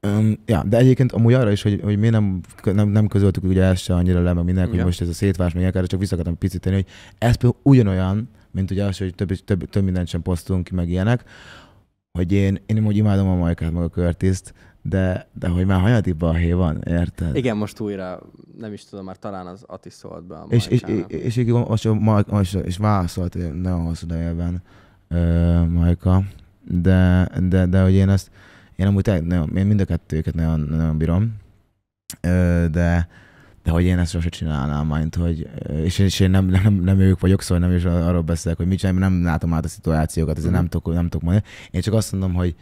Um, ja, de egyébként amúgy arra is, hogy, hogy mi nem, nem, nem közöltük ugye ezt se annyira le, meg mindenki, hogy ja. most ez a szétvás, még akár csak vissza picit tenni, hogy ez például ugyanolyan, mint ugye az, hogy több, több, több mindent sem posztolunk ki, meg ilyenek, hogy én, én úgy imádom a Majkát, meg a Körtiszt, de, de hogy már hanyadik balhé van, érted? Igen, most újra, nem is tudom, már talán az Ati szólt be a és, és, és, és, és, most, most, és válaszolt nagyon hosszú levélben Majka, de, de, de hogy én ezt én amúgy tehát, nagyon, én mind a kettőket nagyon, nagyon bírom, ö, de, de hogy én ezt sose csinálnám, mint hogy, és, és én nem, nem, nem ők vagyok, szóval nem is arról beszélek, hogy mit csinálj, nem látom át a szituációkat, ezért mm. nem tudok, nem tudok mondani. Én csak azt mondom, hogy,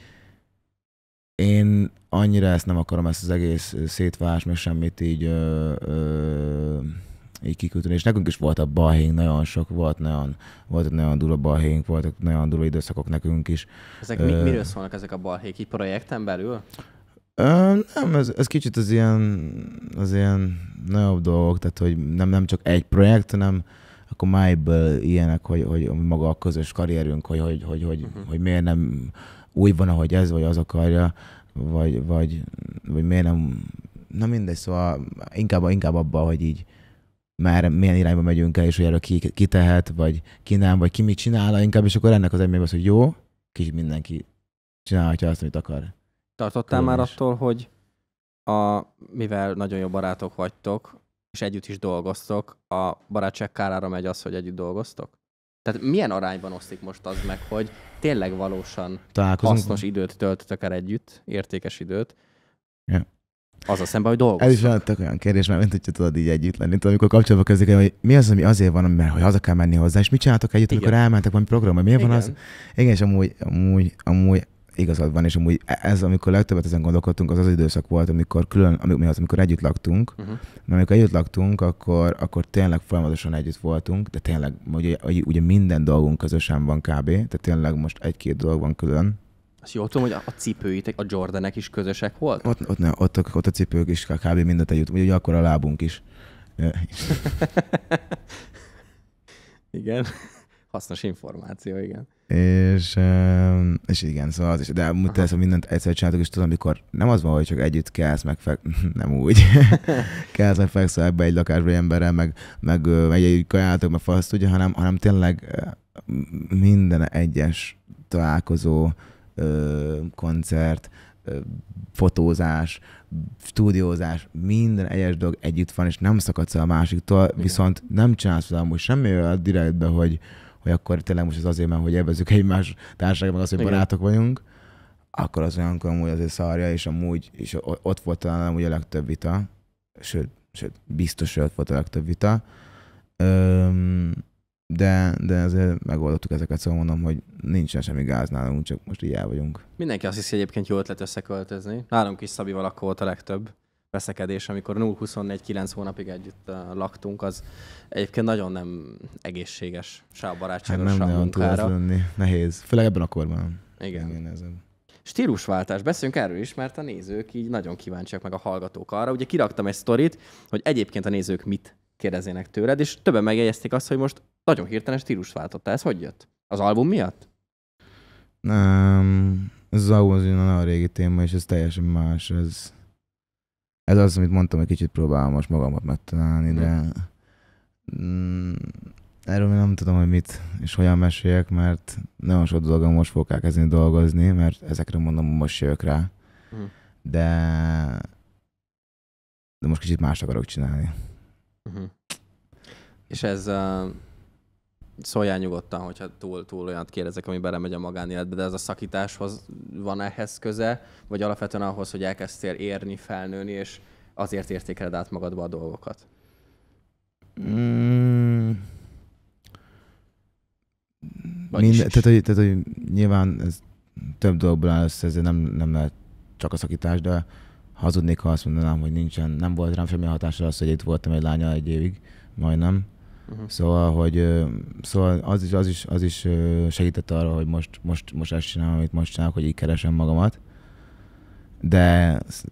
én annyira ezt nem akarom, ezt az egész szétvás, meg semmit így, ö, ö, így kikültön. És nekünk is volt a balhéink nagyon sok volt, nagyon, egy nagyon durva balhénk, voltak nagyon durva időszakok nekünk is. Ezek ö, mi, miről szólnak ezek a balhék? Így projekten belül? Ö, nem, ez, ez kicsit az ilyen, az ilyen nagyobb dolgok, tehát hogy nem, nem csak egy projekt, hanem akkor májből ilyenek, hogy, hogy maga a közös karrierünk, hogy, hogy, hogy, hogy, uh-huh. hogy miért nem úgy van, ahogy ez vagy az akarja, vagy, vagy, vagy miért nem... Na mindegy, szóval inkább, inkább abba, hogy így már milyen irányba megyünk el, és hogy erről ki, ki tehet, vagy ki nem, vagy ki mit csinál, inkább, és akkor ennek az emény az, hogy jó, kicsit mindenki csinálhatja azt, amit akar. Tartottál Különös. már attól, hogy a, mivel nagyon jó barátok vagytok, és együtt is dolgoztok, a barátság kárára megy az, hogy együtt dolgoztok? Tehát milyen arányban osztik most az meg, hogy tényleg valósan hasznos időt töltötök el együtt, értékes időt, ja. Az a szemben, hogy dolgozunk. Ez is olyan, tök olyan kérdés, mert mint hogyha tudod így együtt lenni. Tudom, amikor kapcsolatba közlik, hogy mi az, ami azért van, mert hogy haza kell menni hozzá, és mit csináltok együtt, Igen. amikor elmentek valami programra, miért Igen. van az? Igen, és amúgy, amúgy, amúgy igazad van, és amúgy e- ez, amikor legtöbbet ezen gondolkodtunk, az az időszak volt, amikor külön, amikor, amikor együtt laktunk, uh-huh. Mhm. mert amikor együtt laktunk, akkor, akkor tényleg folyamatosan együtt voltunk, de tényleg ugye, ugye minden dolgunk közösen van kb, tehát tényleg most egy-két dolog van külön, azt jól tudom, hogy a cipőitek, a Jordanek is közösek volt? Ott, ott, ne, ott, ott a cipők is kb. mindent együtt, ugye akkor a lábunk is. Igen hasznos információ, igen. És, és igen, szóval az is. De amúgy hogy mindent egyszer csináltuk, és tudom, amikor nem az van, hogy csak együtt kelsz, meg fek... nem úgy. kelsz, meg fekszel ebbe egy lakásba egy emberrel, meg, meg meg egy kajátok, meg fasz tudja, hanem, hanem tényleg minden egyes találkozó, koncert, fotózás, stúdiózás, minden egyes dolog együtt van, és nem szakadsz el a másiktól, Igen. viszont nem csinálsz valamúgy semmi olyan direktbe, hogy, hogy akkor tényleg most ez azért, mert hogy élvezzük egymás meg azt, hogy Igen. barátok vagyunk, akkor az olyankor amúgy azért szarja, és amúgy és ott volt talán amúgy a legtöbb vita, sőt, sőt biztos, hogy ott volt a legtöbb vita, Öm, de, de azért megoldottuk ezeket, szóval mondom, hogy nincsen semmi gáz nálunk, csak most így el vagyunk. Mindenki azt hiszi, hogy egyébként jó ötlet összeköltözni. Nálunk is Szabival akkor volt a legtöbb veszekedés, amikor 0-24-9 hónapig együtt laktunk, az egyébként nagyon nem egészséges, se a barátságra, hát nem se a munkára. Lenni. Nehéz, főleg ebben a korban. Igen. Igen ez Stílusváltás, beszéljünk erről is, mert a nézők így nagyon kíváncsiak meg a hallgatók arra. Ugye kiraktam egy sztorit, hogy egyébként a nézők mit kérdezének tőled, és többen megjegyezték azt, hogy most nagyon hirtelen stílus váltotta. Ez hogy jött? Az album miatt? Nem, ez az album az nagyon régi téma, és ez teljesen más. Ez, ez az, amit mondtam, hogy kicsit próbálom most magamat megtalálni, de mm, erről még nem tudom, hogy mit és hogyan meséljek, mert nagyon sok dolgom most fogok elkezdeni dolgozni, mert ezekre mondom, most jövök rá. Mm. De de most kicsit más akarok csinálni. Uh-huh. És ez a szóljál nyugodtan, hogyha túl, túl olyat kérdezek, ami belemegy a magánéletbe, de ez a szakításhoz van ehhez köze, vagy alapvetően ahhoz, hogy elkezdtél érni, felnőni, és azért értékeled át magadba a dolgokat? Mm. Mind, tehát, hogy, tehát, hogy nyilván ez több dologból áll össze, ezért nem, nem lehet csak a szakítás, de hazudnék, ha azt mondanám, hogy nincsen, nem volt rám semmi hatása az, hogy itt voltam egy lánya egy évig, majdnem Uh-huh. Szóval, hogy szóval az is, az is, az is segített arra, hogy most, most, most ezt csinálom, amit most csinálok, hogy így keresem magamat. De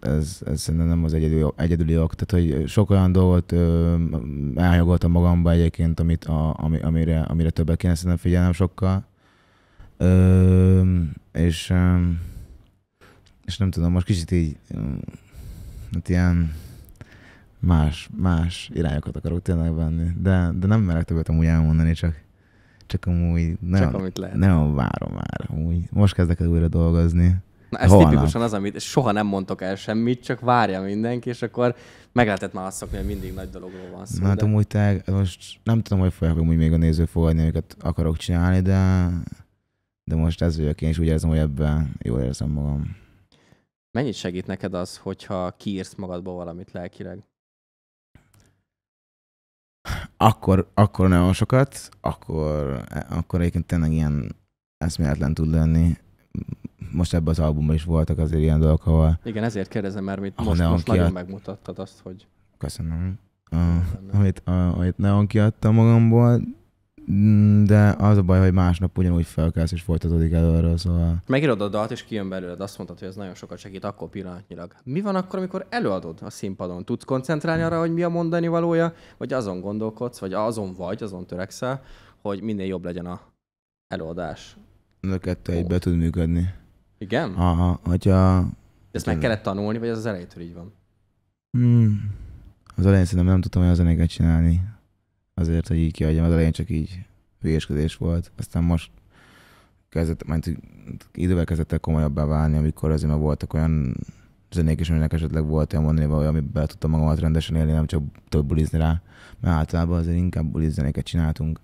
ez, ez szerintem nem az egyedül, egyedüli ok. Tehát, hogy sok olyan dolgot elhagoltam magamba egyébként, amit, a, ami, amire, amire többet kéne szerintem figyelnem sokkal. Ö, és, és nem tudom, most kicsit így, hát ilyen más, más irányokat akarok tényleg venni, de, de nem merek többet amúgy elmondani, csak, csak amúgy nem, csak amit lehet. nem várom már. Amúgy. Most kezdek el újra dolgozni. Na ez Holnap. tipikusan az, amit soha nem mondtok el semmit, csak várja mindenki, és akkor meg lehetett már azt szokni, hogy mindig nagy dologról van szó. Na, hát de... amúgy te, most nem tudom, hogy fogják amúgy még a néző fogadni, amiket akarok csinálni, de, de most ez vagyok én, és úgy érzem, hogy ebben jól érzem magam. Mennyit segít neked az, hogyha kiírsz magadból valamit lelkileg? akkor, akkor nagyon sokat, akkor, akkor egyébként tényleg ilyen eszméletlen tud lenni. Most ebben az albumban is voltak azért ilyen dolgok, ahol... Igen, ezért kérdezem, mert mit most, most kiad... nagyon megmutattad azt, hogy... Köszönöm. Uh, amit, uh, amit nagyon kiadtam magamból, Mm, de az a baj, hogy másnap ugyanúgy felkelsz és folytatódik előről, szóval... Megírod a dalt és kijön belőled, azt mondtad, hogy ez nagyon sokat segít akkor pillanatnyilag. Mi van akkor, amikor előadod a színpadon? Tudsz koncentrálni arra, hogy mi a mondani valója, vagy azon gondolkodsz, vagy azon vagy, azon törekszel, hogy minél jobb legyen a előadás? A kettő oh. be tud működni. Igen? Aha, hogyha... De ezt meg kellett tanulni, vagy az az elejétől így van? Hmm. Az elején szerintem nem tudtam olyan zenéket csinálni azért, hogy így kiadjam. Az elején csak így hülyeskedés volt. Aztán most kezdett, majd idővel kezdett el komolyabbá válni, amikor azért már voltak olyan zenék is, aminek esetleg volt olyan mondani valami, amiben be tudtam magamat rendesen élni, nem csak több bulizni rá, mert általában azért inkább bulizzenéket csináltunk.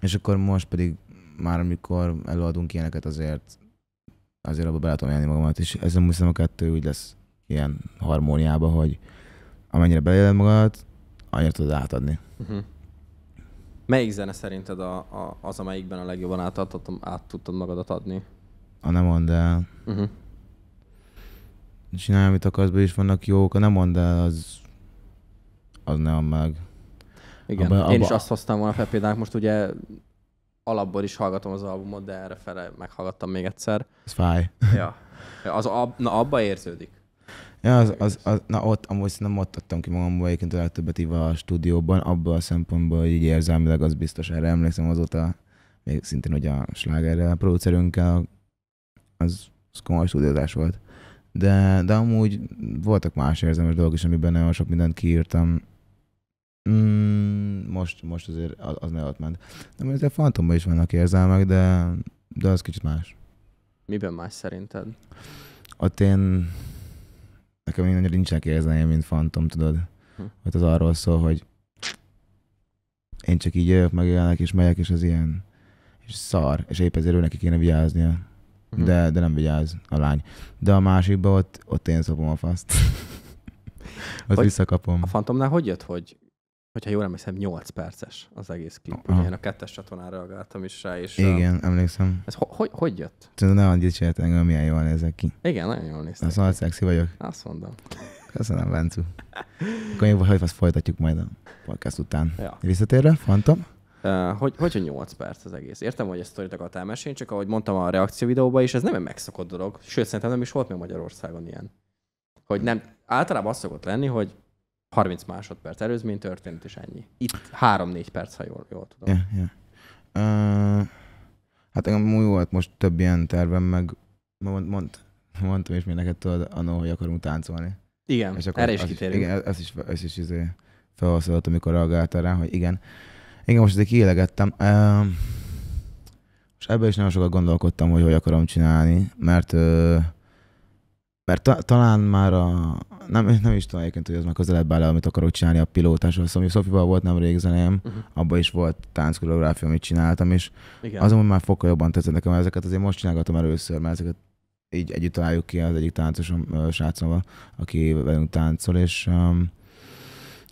És akkor most pedig már amikor előadunk ilyeneket, azért azért abba bele tudom élni magamat, és ezzel hiszem a kettő úgy lesz ilyen harmóniába, hogy amennyire beléled magad, annyira tudod átadni. Uh-huh. Melyik zene szerinted a, a, az, amelyikben a legjobban át, át tudtad magadat adni? A nem mondd el. Uh-huh. Csinálj, amit akarsz, is vannak jók. A nem mondd el, az, az nem meg. Igen, abba, abba... én is azt hoztam volna fel például, most ugye alapból is hallgatom az albumot, de erre fele meghallgattam még egyszer. Ez fáj. Ja. Az ab, na, abba érződik. Ja, az, az, az, na ott, amúgy nem ott adtam ki magamból egyébként a legtöbbet a stúdióban, abban a szempontból, hogy így érzelmileg az biztos, erre emlékszem azóta, még szintén hogy a slágerre a producerünkkel, az, az komoly stúdiózás volt. De, de amúgy voltak más érzelmes dolgok is, amiben nagyon sok mindent kiírtam. Mm, most, most azért az, az ne ott ment. De a Fantomban is vannak érzelmek, de, de az kicsit más. Miben más szerinted? Ott én nekem én nagyon nincsenek érzelmeim, mint Phantom, tudod. Hm. Mert az arról szól, hogy én csak így jövök, megélnek és megyek, és az ilyen és szar, és épp ezért ő neki kéne vigyáznia. Hm. De, de nem vigyáz a lány. De a másikban ott, ott én szopom a faszt. Azt hogy visszakapom. A Fantomnál hogy jött, hogy hogyha jól emlékszem, 8 perces az egész klip. Aha. Én a kettes csatornára reagáltam is rá, és... Igen, a... emlékszem. Ez ho- hogy, hogy jött? Tudom, nagyon dicsért engem, milyen jól nézek ki. Igen, nagyon jól nézek Azt szóval mondom, szexi vagyok. Azt mondom. Köszönöm, Bencu. Akkor jó, hogy azt folytatjuk majd a podcast után. Ja. Visszatérve, Fantom? Uh, hogy, hogy a 8 perc az egész. Értem, hogy ezt sztorit akart elmesélni, csak ahogy mondtam a reakció videóban is, ez nem egy megszokott dolog. Sőt, szerintem nem is volt még Magyarországon ilyen. Hogy nem, általában az szokott lenni, hogy 30 másodperc előzmény történt, és ennyi. Itt 3-4 perc, ha jól, jól tudom. Yeah, yeah. Uh, hát engem úgy volt hát most több ilyen tervem, meg mond, mond, mondtam is mi neked tudod, annó, hogy akarunk táncolni. Igen, és akkor erre is kitérünk. Igen, ez is, ez is ez izé felhasználott, amikor reagáltál rá, hogy igen. Igen, most azért kiélegettem. Uh, és ebben is nagyon sokat gondolkodtam, hogy hogy akarom csinálni, mert uh, mert ta, talán már a, nem, nem is tudom egyébként, hogy az már közelebb áll, amit akarok csinálni a pilótásról. Szóval Szofival volt nemrég zeném, uh-huh. abban is volt tánckoreográfia, amit csináltam, és Igen. azon, hogy már fokkal jobban tetszett nekem, mert ezeket azért most csinálgatom először, mert ezeket így együtt találjuk ki az egyik táncosom, srácomban, aki velünk táncol, és um,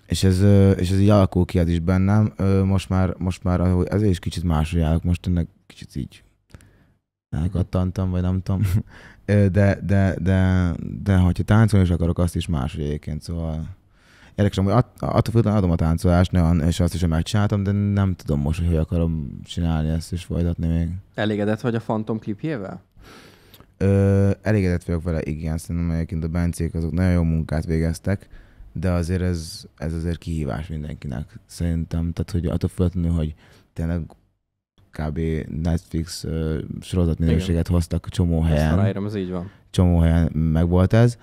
és ez, és ez így alakul ki ez is bennem. Most már, most már ezért is kicsit máshogy állok, most ennek kicsit így elkattantam, vagy nem tudom. De, de, de, de hogyha táncolni is akarok, azt is más egyébként, szóval... Érdekes, hogy attól függően adom a táncolást, nagyon, és azt is megcsináltam, de nem tudom most, hogy akarom csinálni ezt és folytatni még. Elégedett vagy a Phantom klipjével? Ö, elégedett vagyok vele, igen, szerintem egyébként a bencék azok nagyon jó munkát végeztek, de azért ez, ez azért kihívás mindenkinek, szerintem. Tehát, hogy attól függően, hogy tényleg kb. Netflix uh, sorozat minőséget hoztak csomó helyen. Ezt ez így van. Csomó helyen meg volt ez.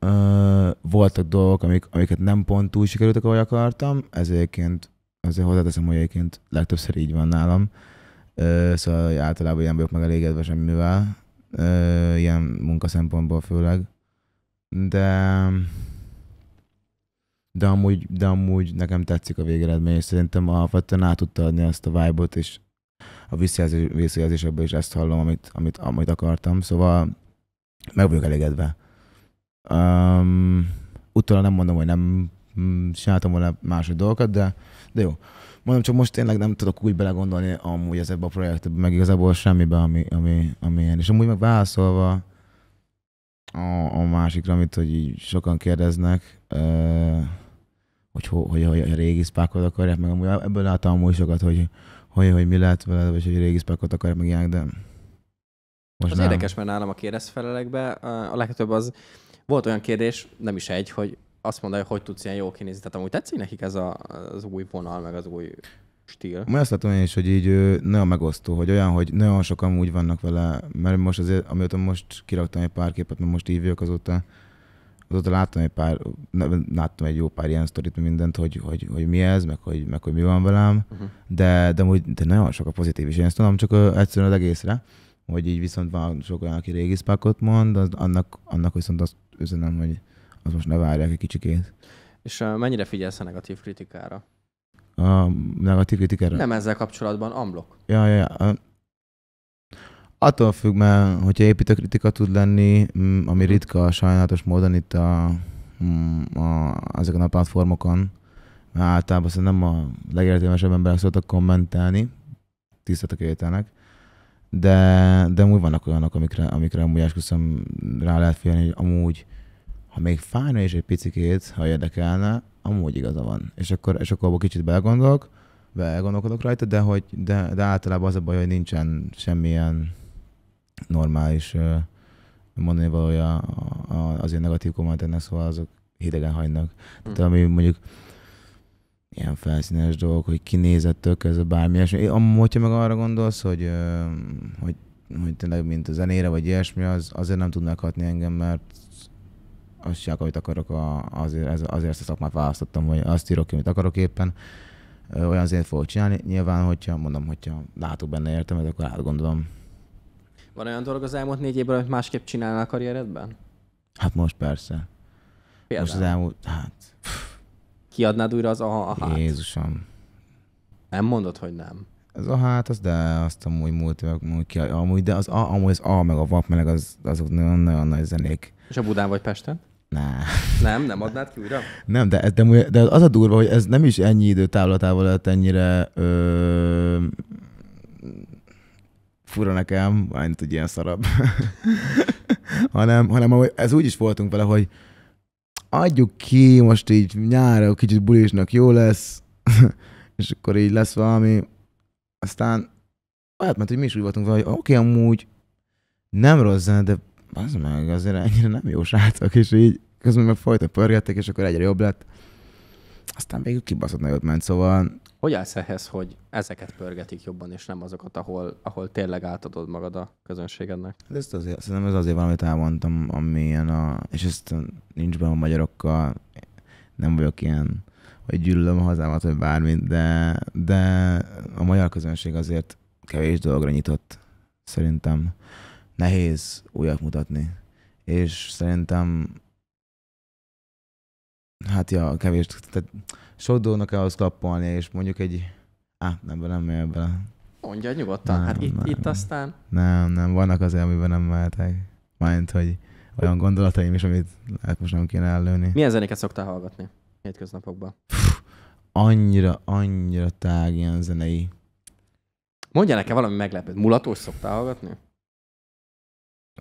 Uh, voltak dolgok, amik, amiket nem pont túl sikerültek, ahogy akartam. ezért azért hozzáteszem, hogy egyébként legtöbbször így van nálam. Uh, szóval általában ilyen vagyok meg elégedve semmivel. Uh, ilyen munka szempontból főleg. De de amúgy, de amúgy nekem tetszik a végeredmény, és szerintem alapvetően át tudta adni azt a vibe-ot, és a visszajelzésekből is ezt hallom, amit, amit, amit akartam, szóval meg vagyok elégedve. Um, utána nem mondom, hogy nem mm, csináltam volna máshogy dolgokat, de, de jó. Mondom, csak most tényleg nem tudok úgy belegondolni amúgy az ebbe a projektbe, meg igazából semmibe, ami, ami, ami ilyen. És amúgy meg válaszolva a, a másikra, amit hogy így sokan kérdeznek, uh, hogy, hogy, hogy, hogy a régi szpákot akarják, meg amúgy ebből láttam amúgy sokat, hogy, hogy, hogy mi lehet veled, vagy hogy régi spekot akar meg ilyenek, de most az nem. érdekes, mert nálam a felelekbe, a legtöbb az, volt olyan kérdés, nem is egy, hogy azt mondja, hogy hogy tudsz ilyen jól kinézni. Tehát amúgy tetszik nekik ez a, az új vonal, meg az új stíl. Most azt látom én is, hogy így nagyon megosztó, hogy olyan, hogy nagyon sokan úgy vannak vele, mert most azért, amióta most kiraktam egy pár képet, mert most így azóta, azóta láttam egy pár, láttam egy jó pár ilyen sztorit, mindent, hogy, hogy, hogy mi ez, meg hogy, meg hogy mi van velem, uh-huh. de, de, múgy, de nagyon sok a pozitív is. Én ezt tudom, csak egyszerűen az egészre, hogy így viszont van sok olyan, aki régi spákot mond, az, annak, annak viszont azt üzenem, hogy az most ne várják egy kicsikét. És uh, mennyire figyelsz a negatív kritikára? A negatív kritikára? Nem ezzel kapcsolatban, amblok. Ja, ja, ja. Attól függ, mert hogyha építőkritika tud lenni, mm, ami mhm. ritka sajnálatos módon itt a, mm, a, ezeken a platformokon, általában szerintem a legértelmesebb emberek szoktak kommentelni, a kételnek, de, de múgy vannak olyanok, amikre, amikre amúgy esküszöm rá lehet figyelni, hogy amúgy, ha még fájna is egy picikét, ha érdekelne, amúgy igaza van. És akkor, és akkor abba kicsit belegondolok, belegondolkodok rajta, de, hogy, de, de általában az a baj, hogy nincsen semmilyen normális mondani valója az ilyen negatív kommenteknek, szóval azok hidegen hagynak. Tehát hm. ami mondjuk ilyen felszínes dolgok, hogy kinézettől kezdve bármi ilyesmi. Amúgy, ha meg arra gondolsz, hogy, hogy, hogy tényleg mint a zenére, vagy ilyesmi, az azért nem tudnak hatni engem, mert azt csinálok, amit akarok, a, azért, ez, azért ezt a szakmát választottam, vagy azt írok ki, amit akarok éppen. Olyan azért fogok csinálni. Nyilván, hogyha mondom, hogyha látok benne értem, akkor átgondolom. Van olyan dolog az elmúlt négy évben, amit másképp csinálnál a karrieredben? Hát most persze. Például? Most az elmúlt, hát... Kiadnád újra az aha, hát? Jézusom. Nem mondod, hogy nem. Az a hát, az de azt amúgy múlt, amúgy, ki, amúgy de az a, amúgy az a, meg a vap, meg az, azok nagyon, nagyon nagy zenék. És a Budán vagy Pesten? Nah. Nem, nem adnád ki újra? Nem, de, de, de az a durva, hogy ez nem is ennyi idő távlatával lett ennyire ö, fura nekem, majd hogy ilyen szarabb, hanem, hanem ez úgy is voltunk vele, hogy adjuk ki, most így nyára kicsit bulisnak jó lesz, és akkor így lesz valami, aztán hát, mert hogy mi is úgy voltunk vele, hogy oké, okay, amúgy nem rossz zene, de az meg azért ennyire nem jó srácok, és így közben meg folyton pörgettek, és akkor egyre jobb lett. Aztán végül kibaszott nagyot ment, szóval hogy állsz ehhez, hogy ezeket pörgetik jobban, és nem azokat, ahol, ahol tényleg átadod magad a közönségednek? De ezt azért, szerintem ez azért valamit elmondtam, amilyen a... És ezt nincs be a magyarokkal, nem vagyok ilyen, hogy gyűlölöm a hazámat, vagy bármit, de, de a magyar közönség azért kevés dologra nyitott, szerintem. Nehéz újat mutatni. És szerintem hát ja, kevés, tehát sok dolgnak kell ahhoz kappolni, és mondjuk egy... Á, nem, nem megy bele. Mondja nyugodtan, nem, hát itt, nem, itt aztán... Nem, nem, vannak azért, amiben nem mehetek. Mind, hogy olyan gondolataim is, amit hát most nem kéne ellőni. Milyen zenéket szoktál hallgatni hétköznapokban? Puh, annyira, annyira tág ilyen zenei. Mondja nekem valami meglepőt. Mulatós szoktál hallgatni?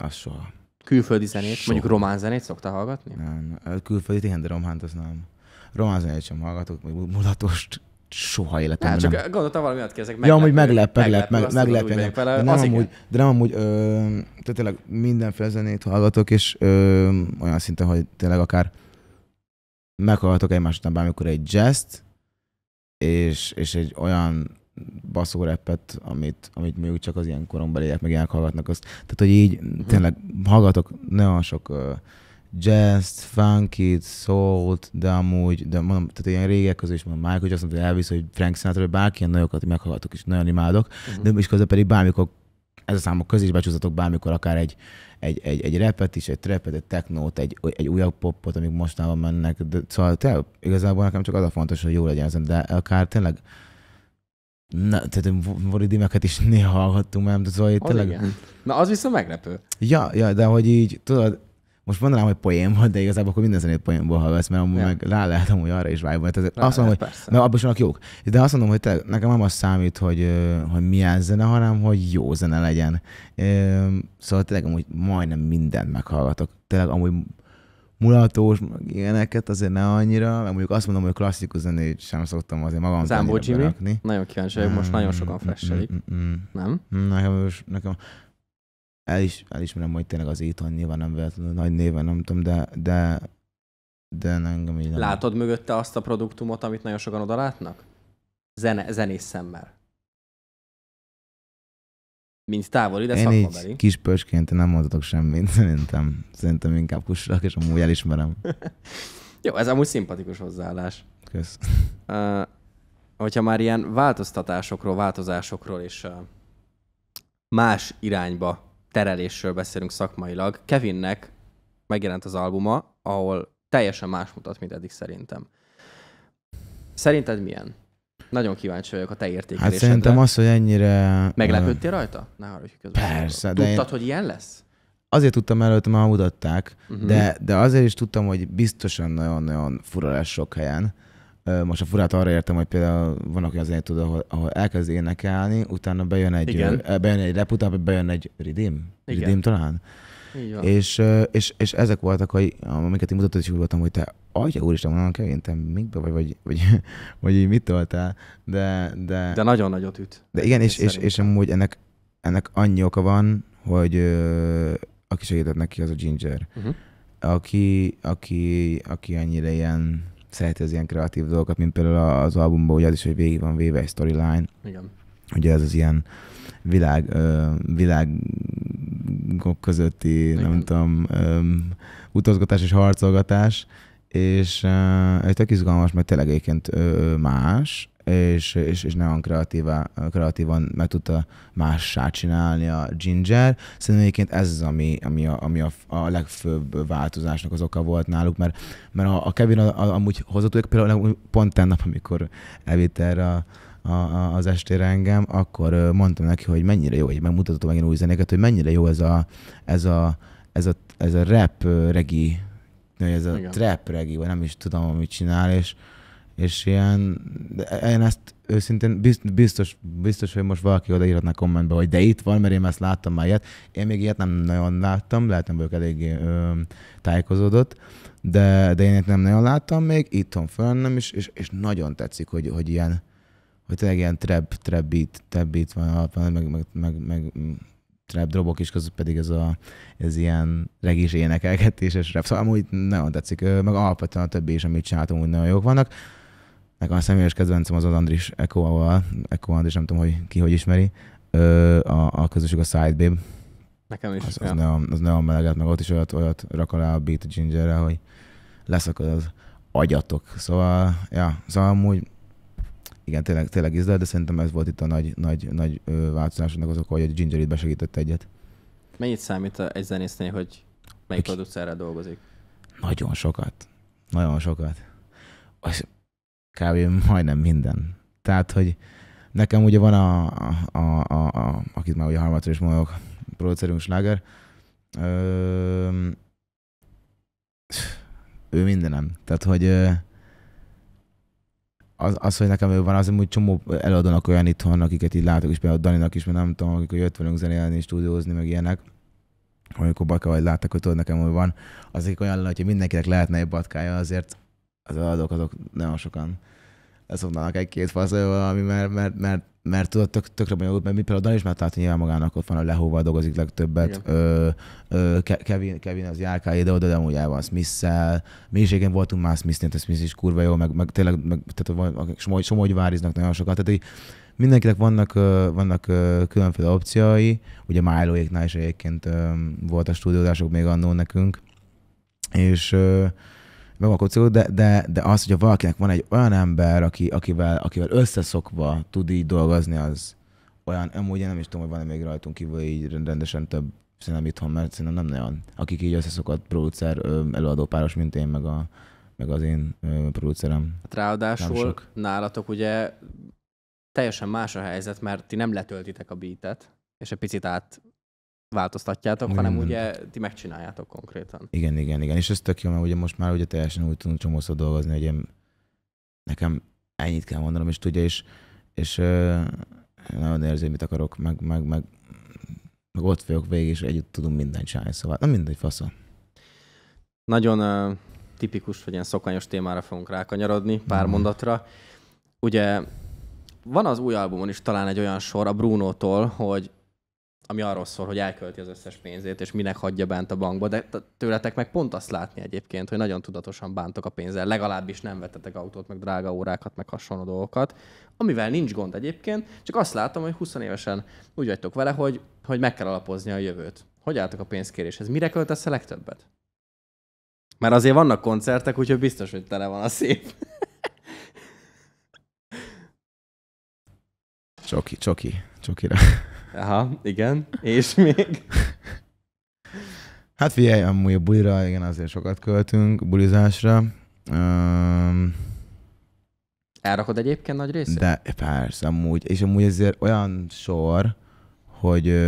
Az soha. Külföldi zenét, soha. mondjuk román zenét szoktál hallgatni? Nem, külföldi igen, de románt az nem román zenét sem hallgatok, még mulatost soha életemben nem. Csak gondoltam valami miatt kezdek Ja, amúgy meglep, meglep, meglep, meglep, meglep meglep, de, nem meglep, de nem meglep, meglep, meglep, tényleg mindenféle zenét hallgatok, és ö, olyan szinten, hogy tényleg akár meghallgatok egymás után bármikor egy jazz és, és egy olyan basszórepet, amit, amit mondjuk csak az ilyen korombeliek meg ilyenek hallgatnak. Azt. Tehát, hogy így mhm. tényleg hallgatok nagyon sok ö, jazz Funky, szólt, de amúgy, de mondom, tehát ilyen régek közül is mondom, Michael Jackson, Elvis, hogy Frank Sinatra, vagy bárki ilyen nagyokat meghallgatok, és nagyon imádok, uh-huh. de is közben pedig bármikor ez a számok közé is becsúszhatok bármikor akár egy, egy, egy, egy repet is, egy trepet, egy technót, egy, egy újabb popot, amik mostanában mennek. De, szóval te, igazából nekem csak az a fontos, hogy jó legyen ezen, de akár tényleg Na, tehát Voridimeket is néha hallgattunk, mert Zoli, szóval hogy tényleg... Igen. Na, az viszont meglepő. Ja, ja, de hogy így, tudod, most mondanám, hogy poén volt, de igazából akkor minden zenét poénból hallgatsz, mert amúgy ja. meg rá lehet amúgy arra is vibe volt. Tehát azt mondom, hogy, persze. mert abban is vannak jók. De azt mondom, hogy te, nekem nem az számít, hogy, hogy milyen zene, hanem hogy jó zene legyen. Szóval tényleg amúgy majdnem mindent meghallgatok. Tényleg amúgy mulatós, ilyeneket azért ne annyira, mert mondjuk azt mondom, hogy klasszikus zenét sem szoktam azért magam Az Jimmy, berakni. nagyon kíváncsi hogy most nagyon sokan mm, mm, mm, fresselik, nem? Nekem, nekem el is, elismerem, hogy tényleg az Ethan nyilván nem véletlenül nagy néven, nem tudom, de, de, de engem így nem. Látod mögötte azt a produktumot, amit nagyon sokan oda látnak? Zene, zenész szemmel. Mint távoli, de Én Így kis pöcsként nem mondhatok semmit, szerintem. Szerintem inkább kusrak, és amúgy elismerem. Jó, ez amúgy szimpatikus hozzáállás. Kösz. Uh, hogyha már ilyen változtatásokról, változásokról és uh, más irányba terelésről beszélünk szakmailag. Kevinnek megjelent az albuma, ahol teljesen más mutat, mint eddig szerintem. Szerinted milyen? Nagyon kíváncsi vagyok a te hát értékelésedre. Hát szerintem az, hogy ennyire... Meglepődtél rajta? Ne haragudj közben. Persze, Tudtad, de én... hogy ilyen lesz? Azért tudtam előtt, már mutatták, uh-huh. de, de azért is tudtam, hogy biztosan nagyon-nagyon fura lesz sok helyen. Most a furát arra értem, hogy például vannak olyan zenét, ahol, ahol elkezd énekelni, utána bejön egy, Igen. bejön egy rep, utána bejön egy ridim, Igen. ridim talán. És, és, és, ezek voltak, hogy, amiket én mutatott, és úgy voltam, hogy te, atya úristen, mondom, Kevin, te mikbe vagy, vagy, vagy, vagy így mit toltál, de, de... De nagyon nagyot üt. De igen, és, és, és amúgy ennek, ennek annyi oka van, hogy ö, aki segített neki, az a Ginger. Uh-huh. Aki, aki, aki annyira ilyen szereti az ilyen kreatív dolgokat, mint például az albumban, ugye az is, hogy végig van véve egy storyline. Igen. Ugye ez az ilyen világ, világok közötti, Igen. nem tudom, utazgatás és harcolgatás, és ez tök izgalmas, mert tényleg más, és, és, és nagyon kreatíva, kreatívan meg tudta mássá csinálni a Ginger. Szerintem egyébként ez az, ami, ami, a, ami a, a legfőbb változásnak az oka volt náluk, mert, mert a, a Kevin a, a, amúgy hozott például pont tennap, amikor elvitt erre a, a, a, az estére engem, akkor mondtam neki, hogy mennyire jó, hogy megmutatott megint új zenéket, hogy mennyire jó ez a, ez a, ez a, ez a rap regi, ez a Igen. trap regi, vagy nem is tudom, amit csinál, és, és ilyen, én ezt őszintén biztos, biztos, hogy most valaki odaírhatna kommentbe, hogy de itt van, mert én ezt láttam már ilyet. Én még ilyet nem nagyon láttam, lehet, nem vagyok eléggé ö, tájékozódott, de, de én itt nem nagyon láttam még, van föl nem is, és, és nagyon tetszik, hogy, hogy ilyen, hogy tényleg ilyen trap, trap beat, trap beat van alapján, meg, meg, meg, meg trap drobok is, között pedig ez, a, ez ilyen regis énekelgetés és rap. Szóval amúgy nagyon tetszik, meg alapvetően a többi is, amit csináltam, úgy nagyon jók vannak nekem a személyes kedvencem az az Andris ahol Eko Andris, nem tudom, hogy ki hogy ismeri, ö, a, a közösség a Sidebabe. Nekem is. Az, az, ja. neon, az neon meleget, meg ott is olyat, olyat rak alá a beat gingerre, hogy leszakad az agyatok. Szóval, ja, szóval amúgy igen, tényleg, tényleg izlel, de szerintem ez volt itt a nagy, nagy, nagy változásnak az oka, hogy a Ginger itt besegített egyet. Mennyit számít egy zenésznél, hogy melyik producerrel dolgozik? Nagyon sokat. Nagyon sokat kb. majdnem minden. Tehát, hogy nekem ugye van a, a, a, a, akit már ugye harmadszor is mondok, producerünk Schlager, ö, ő mindenem. Tehát, hogy az, az, hogy nekem ő van, az hogy csomó előadónak olyan itthon, akiket így látok, és például Daninak is, mert nem tudom, akik jött velünk zenélni, stúdiózni, meg ilyenek, amikor baka vagy láttak, hogy tudod nekem, hogy van, az egy olyan, hogyha mindenkinek lehetne egy batkája, azért az előadók azok nagyon sokan leszoknának egy-két faszolva, ami mert, mert, mert, mert tudod, tök, tökre bonyolult, mert mi például Dani is már tehát nyilván magának ott van, a lehóval dolgozik legtöbbet, ö, ö, Kevin, Kevin az járká ide, oda, de amúgy el van Smith-szel, mi is igen voltunk már Smith-nél, Smith is kurva jó, meg, meg tényleg, meg, tehát van, somogy, somogy váriznak nagyon sokat, tehát így, mindenkinek vannak, vannak különféle opciói, ugye Milo-éknál is egyébként volt a stúdiózások még annó nekünk, és meg van kapcsolódó, de, de, de az, hogyha valakinek van egy olyan ember, aki, akivel, akivel összeszokva tud így dolgozni, az olyan, amúgy én nem is tudom, hogy van-e még rajtunk kívül így rendesen több szerintem itthon, mert szerintem nem nagyon. Akik így összeszokott producer, előadó páros, mint én, meg, a, meg az én producerem. Hát ráadásul nálatok ugye teljesen más a helyzet, mert ti nem letöltitek a beatet, és egy picit át változtatjátok, igen. hanem ugye ti megcsináljátok konkrétan. Igen, igen, igen. És ez tök jó, mert ugye most már ugye teljesen úgy tudunk csomószor dolgozni, hogy én, nekem ennyit kell mondanom, és tudja, és, és euh, nagyon érzi, mit akarok, meg, meg, meg, meg ott vagyok végig, és együtt tudunk mindent csinálni, szóval nem mindegy, fasza. Nagyon uh, tipikus, hogy ilyen szokványos témára fogunk rákanyarodni, pár mm. mondatra. Ugye van az új albumon is talán egy olyan sor a Bruno-tól, hogy ami arról szól, hogy elkölti az összes pénzét, és minek hagyja bent a bankba, de tőletek meg pont azt látni egyébként, hogy nagyon tudatosan bántok a pénzzel, legalábbis nem vettetek autót, meg drága órákat, meg hasonló dolgokat, amivel nincs gond egyébként, csak azt látom, hogy 20 évesen úgy vagytok vele, hogy, hogy meg kell alapozni a jövőt. Hogy álltok a pénzkéréshez? Mire költesz a legtöbbet? Mert azért vannak koncertek, úgyhogy biztos, hogy tele van a szép. Csoki, csoki, csokira. Aha, igen. És még? Hát figyelj, amúgy a bulira, igen, azért sokat költünk, bulizásra. Um, Elrakod egyébként nagy részt? De persze, amúgy. És amúgy ezért olyan sor, hogy,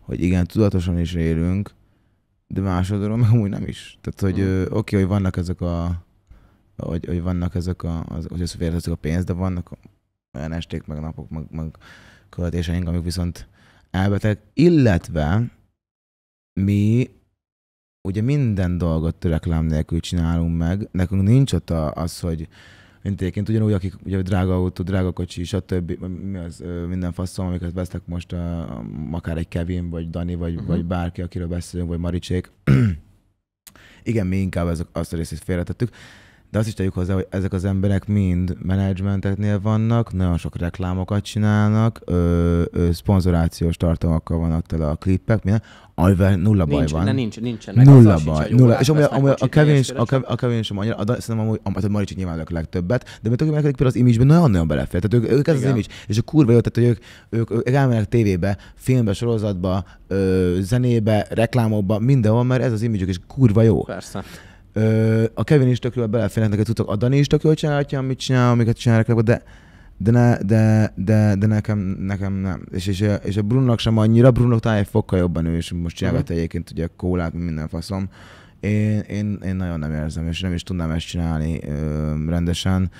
hogy igen, tudatosan is élünk, de másodról meg amúgy nem is. Tehát, hogy hmm. oké, okay, hogy vannak ezek a hogy, hogy vannak ezek a, az, hogy a pénz, de vannak olyan esték, meg napok, meg, meg költéseink, amik viszont elbeteg, illetve mi ugye minden dolgot reklám nélkül csinálunk meg, nekünk nincs ott az, hogy mint egyébként ugyanúgy, akik ugye drága autó, drága kocsi, stb. Mi az, minden faszom, amiket vesztek most a, akár egy Kevin, vagy Dani, vagy, uh-huh. vagy bárki, akiről beszélünk, vagy Maricsék. Igen, mi inkább ezek, azt a részét félretettük. De azt is tegyük hozzá, hogy ezek az emberek mind menedzsmenteknél vannak, nagyon sok reklámokat csinálnak, ö, ö, szponzorációs tartalmakkal vannak tele a klippek, minden, amivel nulla nincs, baj van. Ne, nincs, nincsen meg. Nulla baj. Nulla. És amúgy, amúgy a, Kevin is, a, Kevin, a Kevin sem annyira, a, szerintem amúgy, a, a hát Maricsi nyilván a legtöbbet, de mert ők például az image-ben nagyon-nagyon belefér. Tehát ők, ők ez az image. És a kurva jó, tehát hogy ők, ők, ők elmennek tévébe, filmbe, sorozatba, ö, zenébe, reklámokba, mindenhol, mert ez az image és kurva jó. Persze. Ö, a Kevin is tökről beleférnek, neked tudok, a Dani is tökről csinálhatja, amit csinál, amiket csinálják, de, de, ne, de, de, de nekem, nekem nem. És, és, és a Brunnak sem annyira, Brunnak talán egy fokkal jobban ő és most csinálja uh-huh. Mhm. egyébként ugye kólát, minden faszom. Én, én, én, nagyon nem érzem, és nem is tudnám ezt csinálni ö, rendesen.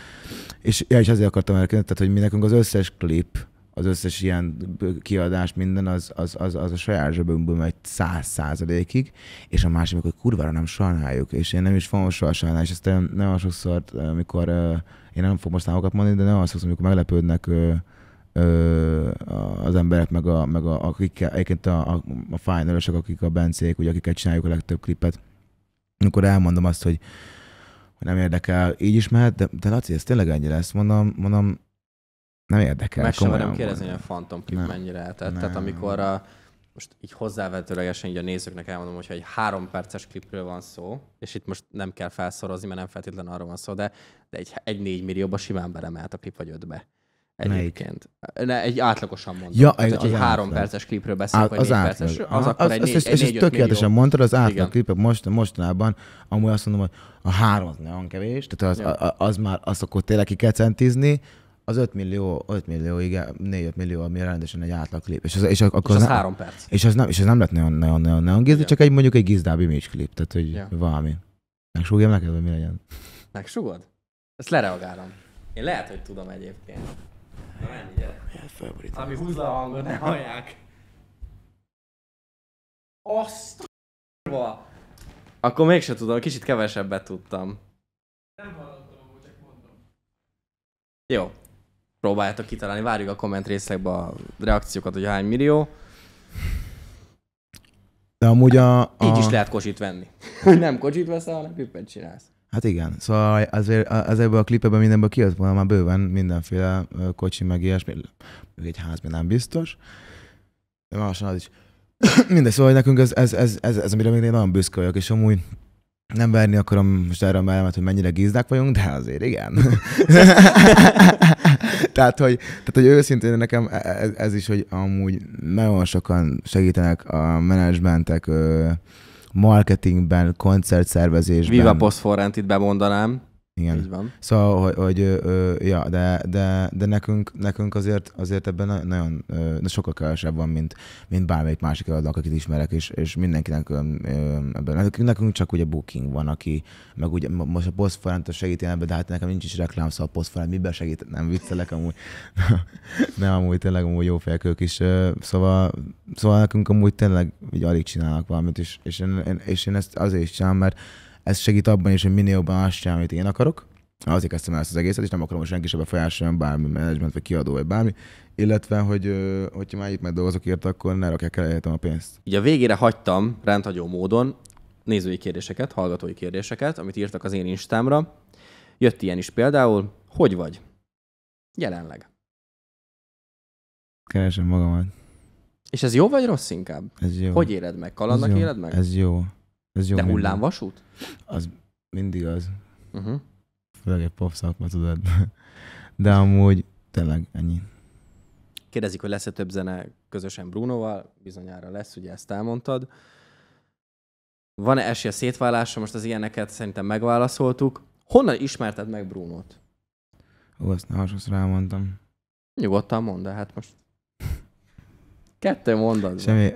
És, ja, és azért akartam elkezdeni, tehát, hogy mi nekünk az összes klip, az összes ilyen kiadás, minden, az, az, az, az a saját zsebünkből megy száz százalékig, és a másik, hogy kurvára nem sajnáljuk, és én nem is fogom soha sajnálni, és ezt nagyon sokszor, amikor, én nem fogom most számokat mondani, de nagyon sokszor, amikor meglepődnek az emberek, meg, a, meg a, akik, egyébként a, a, a final akik a bencék, ugye, akiket csináljuk a legtöbb klipet, amikor elmondom azt, hogy nem érdekel, így is mehet, de, de Laci, ez tényleg ennyi lesz. Mondom, mondom, nem érdekel. Meg sem merem kérdezni, hogy a Phantom Clip nem. mennyire eltelt. Nem. Tehát amikor a, most így hozzávetőlegesen így a nézőknek elmondom, hogyha egy három perces klipről van szó, és itt most nem kell felszorozni, mert nem feltétlenül arról van szó, de, de egy, egy négy millióba simán belemelt a klip vagy ötbe. Egyébként. Ne, egy átlagosan mondom. Ja, Tehát, az egy három átlag. perces klipről beszélünk, vagy az négy átlag. perces, az, az akkor az, egy, négy, az, egy, tökéletesen millió. mondtad, az átlag Igen. klipek most, mostanában amúgy azt mondom, hogy a három az nagyon kevés, tehát az, a, az már azt akkor tényleg ki kell centizni, az 5 millió, 5 millió, igen, 4-5 millió, ami rendesen egy átlag klip. És az, és akkor és az, az nem, három perc. És az nem, és az nem lett nagyon, nagyon, nagyon, nagyon gizd, csak egy mondjuk egy gizdább image klip, tehát hogy ja. valami. Megsúgjam neked, hogy mi legyen? Megsúgod? Ezt lereagálom. Én lehet, hogy tudom egyébként. Na menj, gyere. Ami húzza a hangot, ne hallják. Azt a... Akkor mégsem tudom, kicsit kevesebbet tudtam. Nem hallottam, hogy csak mondom. Jó, próbáljátok kitalálni, várjuk a komment részlegbe a reakciókat, hogy hány millió. De amúgy a... a... Így is lehet kocsit venni. Hogy nem kocsit veszel, hanem pippet csinálsz. Hát igen, szóval azért, az ebből a klipeből mindenből kijött volna már bőven mindenféle kocsi, meg ilyesmi, még egy házban nem biztos. De másan az is. Mindegy, szóval nekünk ez, ez, ez, ez, ez amire még nagyon büszke vagyok, és amúgy nem verni akarom most erre a mellemet, hogy mennyire gizdák vagyunk, de azért igen. tehát, hogy, tehát, hogy őszintén nekem ez, e, ez is, hogy amúgy nagyon sokan segítenek a menedzsmentek marketingben, koncertszervezésben. Viva Post itt bemondanám. Igen. Így van. Szóval, hogy, hogy ö, ja, de, de, de nekünk, nekünk azért, azért ebben nagyon, ö, sokkal kevesebb van, mint, mint bármelyik másik előadók, akit ismerek, és, és mindenkinek ö, ebben. Nekünk nekünk csak ugye booking van, aki, meg ugye most a posztforrent segít én ebben, de hát nekem nincs is reklám, szóval a posztforrent miben segít, nem viccelek amúgy. nem, amúgy tényleg amúgy jó fejekők is. Szóval, szóval nekünk amúgy tényleg így alig csinálnak valamit, és, és, én, és én ezt azért is csinálom, mert ez segít abban is, hogy minél jobban azt csinálom, amit én akarok. Azért kezdtem el ezt az egészet, és nem akarom, hogy senki se befolyásoljon bármi menedzsment, vagy kiadó, vagy bármi. Illetve, hogy hogyha már itt meg dolgozok érte, akkor ne rakják el a pénzt. Ugye a végére hagytam rendhagyó módon nézői kérdéseket, hallgatói kérdéseket, amit írtak az én Instámra. Jött ilyen is például, hogy vagy? Jelenleg. Keresem magamat. És ez jó vagy rossz inkább? Ez jó. Hogy éled meg? Kalandnak éled meg? Ez jó. Ez jó De hullámvasút? Az mindig az. Uh-huh. Főleg egy pop szakma, tudod. De amúgy tényleg ennyi. Kérdezik, hogy lesz-e több zene közösen Brunoval, bizonyára lesz, ugye ezt elmondtad. Van-e esély a szétválásra? Most az ilyeneket szerintem megválaszoltuk. Honnan ismerted meg Brunót? Ó, ezt nem sokszor elmondtam. Nyugodtan mondd, hát most Kettő mondat. Semmi.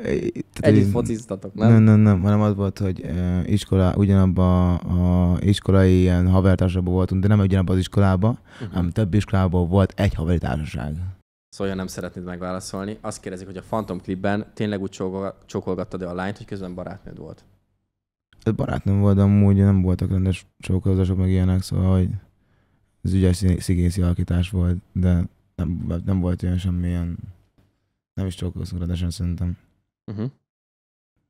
Együtt fociztatok, nem? Nem, nem, nem, hanem az volt, hogy uh, iskola, ugyanabban a iskolai ilyen havertársaságban voltunk, de nem ugyanabban az iskolában, uh-huh. Mhm. hanem több iskolában volt egy havertársaság. Szóval nem szeretnéd megválaszolni. Azt kérdezik, hogy a Phantom klipben tényleg úgy csókolgattad-e a lányt, hogy közben barátnőd volt? Ez hát barátnőm volt, de amúgy nem voltak rendes csókolózások, meg ilyenek, szóval hogy ez ügyes szigészi alakítás volt, de nem, nem volt olyan semmilyen nem is csókolszunk rendesen szerintem. Uh-huh.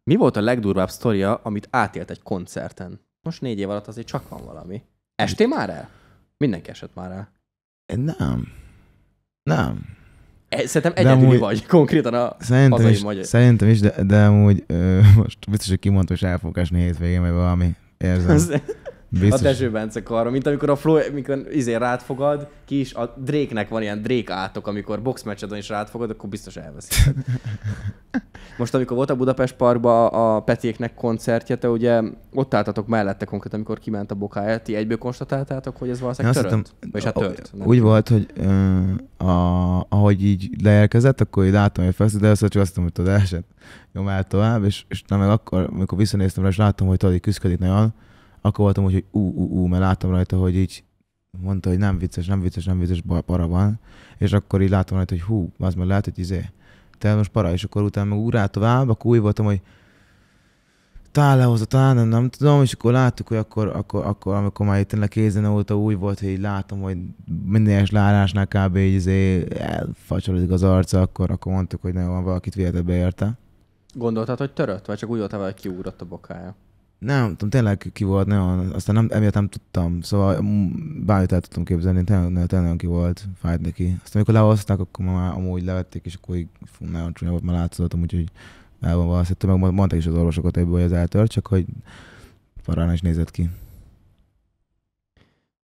Mi volt a legdurvább sztoria, amit átélt egy koncerten? Most négy év alatt azért csak van valami. Esté már el? Mindenki esett már el. Nem. Nem. E, szerintem egyedül amúgy, vagy konkrétan a szerintem hazai is, magyar. Szerintem is, de, de amúgy ö, most biztos, hogy kimondtam, hogy el fog esni hétvégén, vagy valami. Érzem. Biztos. A Dezső Bence karra, mint amikor a Flo, mikor izé rád fogad, ki is, a Drake-nek van ilyen Drake átok, amikor boxmeccsedon is rád fogad, akkor biztos elveszik. Most, amikor volt a Budapest Parkban a Petiéknek koncertje, te ugye ott álltatok mellette konkrétan, amikor kiment a bokája, ti egyből konstatáltátok, hogy ez valószínűleg törött? Hittem, Vagy hát tört? a, úgy volt, hogy ö, a, ahogy így leérkezett, akkor így láttam, hogy feszült, de azt mondtam, hogy tudod, esett nyomál tovább, és, és nem meg akkor, amikor visszanéztem rá, és láttam, hogy Tadi küzdik nagyon, akkor voltam úgy, hogy ú, ú, ú, mert láttam rajta, hogy így mondta, hogy nem vicces, nem vicces, nem vicces, para van, és akkor így láttam rajta, hogy hú, az már lehet, hogy izé, te most para, és akkor utána meg úrá tovább, akkor úgy voltam, hogy talán lehozza, talán nem, nem tudom, és akkor láttuk, hogy akkor, akkor, akkor amikor már itt tényleg kézen óta úgy volt, hogy így látom, hogy minden es lárásnál kb. így izé elfacsolódik az arca, akkor, akkor mondtuk, hogy nagyon van valakit véletlenbe érte. Gondoltad, hogy törött? Vagy csak úgy volt, hogy kiugrott a bokája? Nem, tudom, tényleg ki volt, nagyon, aztán nem, emiatt nem tudtam, szóval bármit el tudtam képzelni, tényleg, tényleg nagyon ki volt, fájt neki. Aztán amikor lehozták, akkor már amúgy levették, és akkor így, fú, nagyon csúnya volt, már látszottam, úgyhogy el van valószínűleg, meg mondták is az orvosokat ebből, hogy ez eltört, csak hogy parán is nézett ki.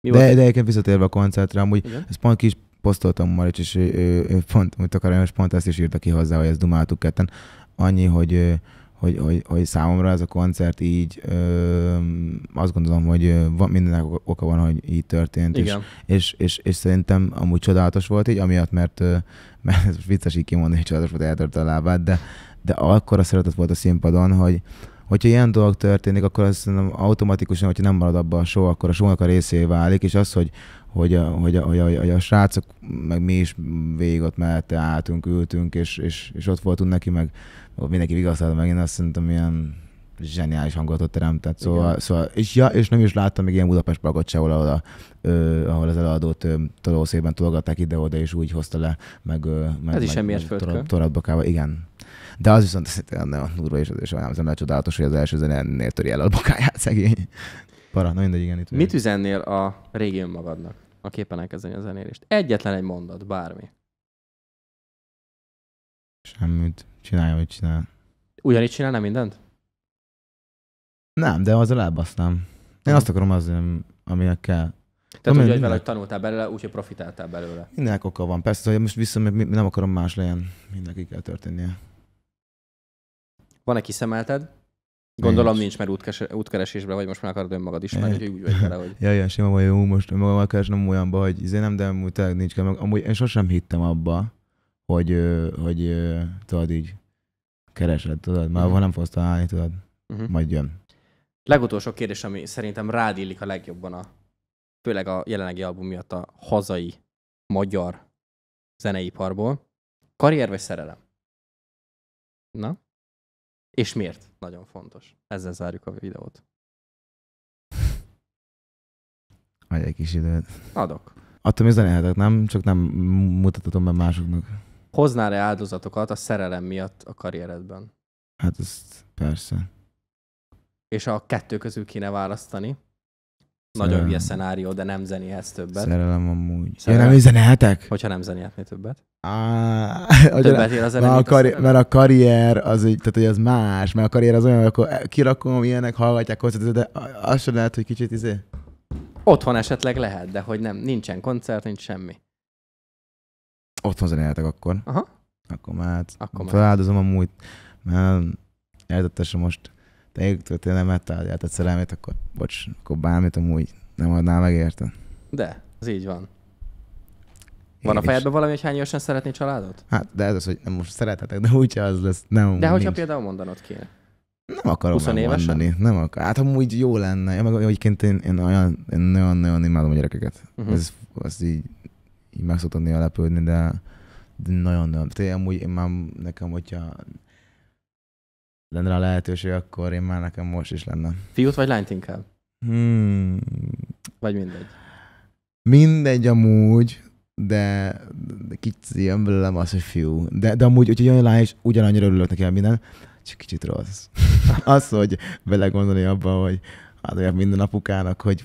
Mi de, de egyébként visszatérve a koncertre, amúgy Igen? ezt pont kis posztoltam már, és ő, ő, ő pont, mint akarom, és pont ezt is írta ki hozzá, hogy ezt dumáltuk ketten. Annyi, hogy hogy, hogy, hogy számomra ez a koncert így ö, azt gondolom, hogy van, mindennek oka van, hogy így történt. Igen. És, és, és, és szerintem amúgy csodálatos volt így, amiatt, mert, mert ez vicces így kimondani, hogy csodálatos volt, eltört a lábát, de, de akkor a szeretet volt a színpadon, hogy, hogyha ilyen dolog történik, akkor azt automatikusan, hogyha nem marad abban a show, akkor a show a részé válik, és az, hogy, hogy, a, hogy, a, hogy, a, hogy a srácok, meg mi is végig ott mellette álltunk, ültünk, és, és, és ott voltunk neki, meg mindenki vigasztalt meg, én azt szerintem ilyen zseniális hangulatot teremtett. Szóval, Igen. szóval és, ja, és nem is láttam még ilyen Budapest parkot sehol, ahol, a, ö, ahol az eladót tolószében tologatták ide-oda, és úgy hozta le, meg, ö, meg Ez is semmi torabbakába, igen. De az viszont szerintem nagyon durva, és, és olyan nem csodálatos, hogy az első zenénél töri el a bokáját szegény. Para, na mindegy, igen. Itt Mit üzennél a régi magadnak a képen elkezdeni a zenélést? Egyetlen egy mondat, bármi. Hammond csinálja, hogy csinál. Ugyanígy csinálna mindent? Nem, de az a nem. Én azt akarom az, aminek kell. Tehát Amin, úgy, hogy vele, hogy tanultál belőle, úgyhogy profitáltál belőle. Mindenek oka van. Persze, szóval, hogy most vissza, nem akarom más legyen. Mindenki kell történnie. Van-e kiszemelted? Gondolom nincs, nincs mert útkes, útkeresésben vagy most már akarod önmagad ismerni, hogy úgy vagy vele, hogy... ja, ja, sima vagy, jó, most önmagam nem olyanba, hogy izé nem, de amúgy tényleg nincs kell. Amúgy én sosem hittem abba, hogy, hogy tudod így keresed, tudod, már uh-huh. nem fogsz találni, tudod, uh-huh. majd jön. Legutolsó kérdés, ami szerintem rád illik a legjobban a, főleg a jelenlegi album miatt a hazai magyar zeneiparból. Karrier vagy szerelem? Na? És miért? Nagyon fontos. Ezzel zárjuk a videót. Adj egy kis időt. Adok. Attól mi zenélhetek, nem? Csak nem mutathatom be másoknak. Hoznál-e áldozatokat a szerelem miatt a karrieredben? Hát ezt persze. És a kettő közül kéne választani. Szerelem. Nagyon hülye szenárió, de nem zenéhez többet. Szerelem amúgy. Szerelem. Ja, nem zenéhetek? Hogyha nem zenéhetnél többet. Á, többet él az mert, a karri- mert a karrier az, egy, tehát, hogy az más, mert a karrier az olyan, hogy akkor eh, kirakom, ilyenek hallgatják koncertet, de az sem lehet, hogy kicsit izé. Otthon esetleg lehet, de hogy nem, nincsen koncert, nincs semmi otthon zenéltek akkor. Aha. Akkor már, hát akkor feláldozom már. a múlt, mert eltettesem most te történelem megtárgyát egy szerelmét, akkor bocs, akkor bármit amúgy nem adnál meg érte. De, az így van. Van a fejedben valami, hogy hány évesen szeretné családot? Hát, de ez az, hogy nem most szerethetek, de úgyse az lesz. Nem, de hogyha nincs. például mondanod kéne. Nem akarom 20 évesen? mondani. Nem akar. Hát amúgy jó lenne. Ja, meg egyébként én, én, olyan, én nagyon-nagyon imádom a gyerekeket. Uh-huh. Ez, az így így meg szoktam néha lepődni, de, de nagyon nem. Tehát amúgy én már nekem, hogyha lenne a lehetőség, akkor én már nekem most is lenne. Fiút vagy lányt inkább? Hmm. Vagy mindegy? Mindegy amúgy, de, de kicsit jön belőlem az, hogy fiú. De, de amúgy, hogyha jön lány, és ugyanannyira örülök neki minden, csak kicsit rossz. az, hogy belegondolni abba, hogy hát olyan minden apukának, hogy,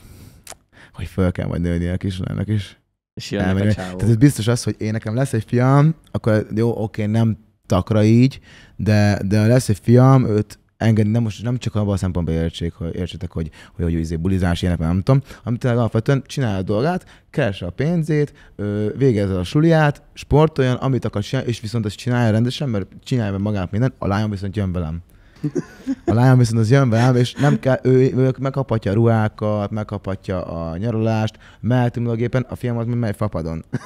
hogy föl kell majd nőni a kislánynak is. És jön nem, a csávó. Tehát ez biztos az, hogy én nekem lesz egy fiam, akkor jó, oké, nem takra így, de, de lesz egy fiam, őt engedni, nem most nem csak abban a szempontból értsék, hogy értsetek, hogy, hogy, hogy izé bulizás, ilyenek, nem tudom, amit tényleg alapvetően csinálja a dolgát, keresse a pénzét, végezze a suliát, sportoljon, amit akar csinálni, és viszont ezt csinálja rendesen, mert csinálja meg magát minden, a lányom viszont jön velem. A lányom viszont az jön velem, és nem kell, ő, ő megkaphatja a ruhákat, megkaphatja a nyaralást, mehetünk a gépen, a fiam az meg megy fapadon.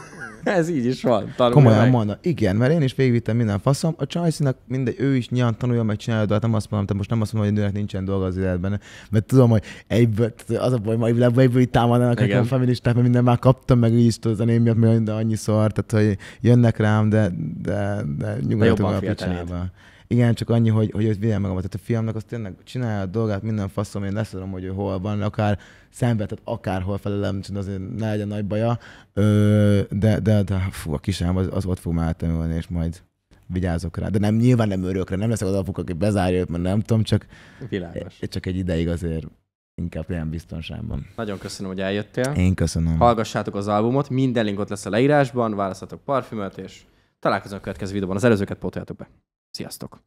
Ez így is van, Komolyan mondom, igen, mert én is végigvittem minden faszom, a csajszinak mindegy, ő is nyilván tanulja, meg csinálja, de hát nem azt mondom, te most nem azt mondom, hogy a nőnek nincsen dolga az életben, mert tudom, hogy egyből, az a baj, hogy egyből, egyből itt támadnak a feministák, mert minden már kaptam, meg így tudod, a miatt annyi annyiszor, tehát hogy jönnek rám, de, de, de nyugodtan a picsába. Igen, csak annyi, hogy, hogy őt vigyem meg Tehát a fiamnak azt tényleg csinálja a dolgát, minden faszom, én leszorom, hogy ő hol van, akár szembe, tehát akárhol felelem, csak azért ne legyen nagy baja. Ö, de, de, de fú, a kisám az, az ott fog már és majd vigyázok rá. De nem, nyilván nem örökre, nem leszek az apuk, aki bezárja őt, mert nem tudom, csak, Világos. csak egy ideig azért inkább ilyen biztonságban. Nagyon köszönöm, hogy eljöttél. Én köszönöm. Hallgassátok az albumot, minden linkot lesz a leírásban, választhatok parfümöt, és találkozunk a következő videóban. Az előzőket pótoljátok be. Sziasztok!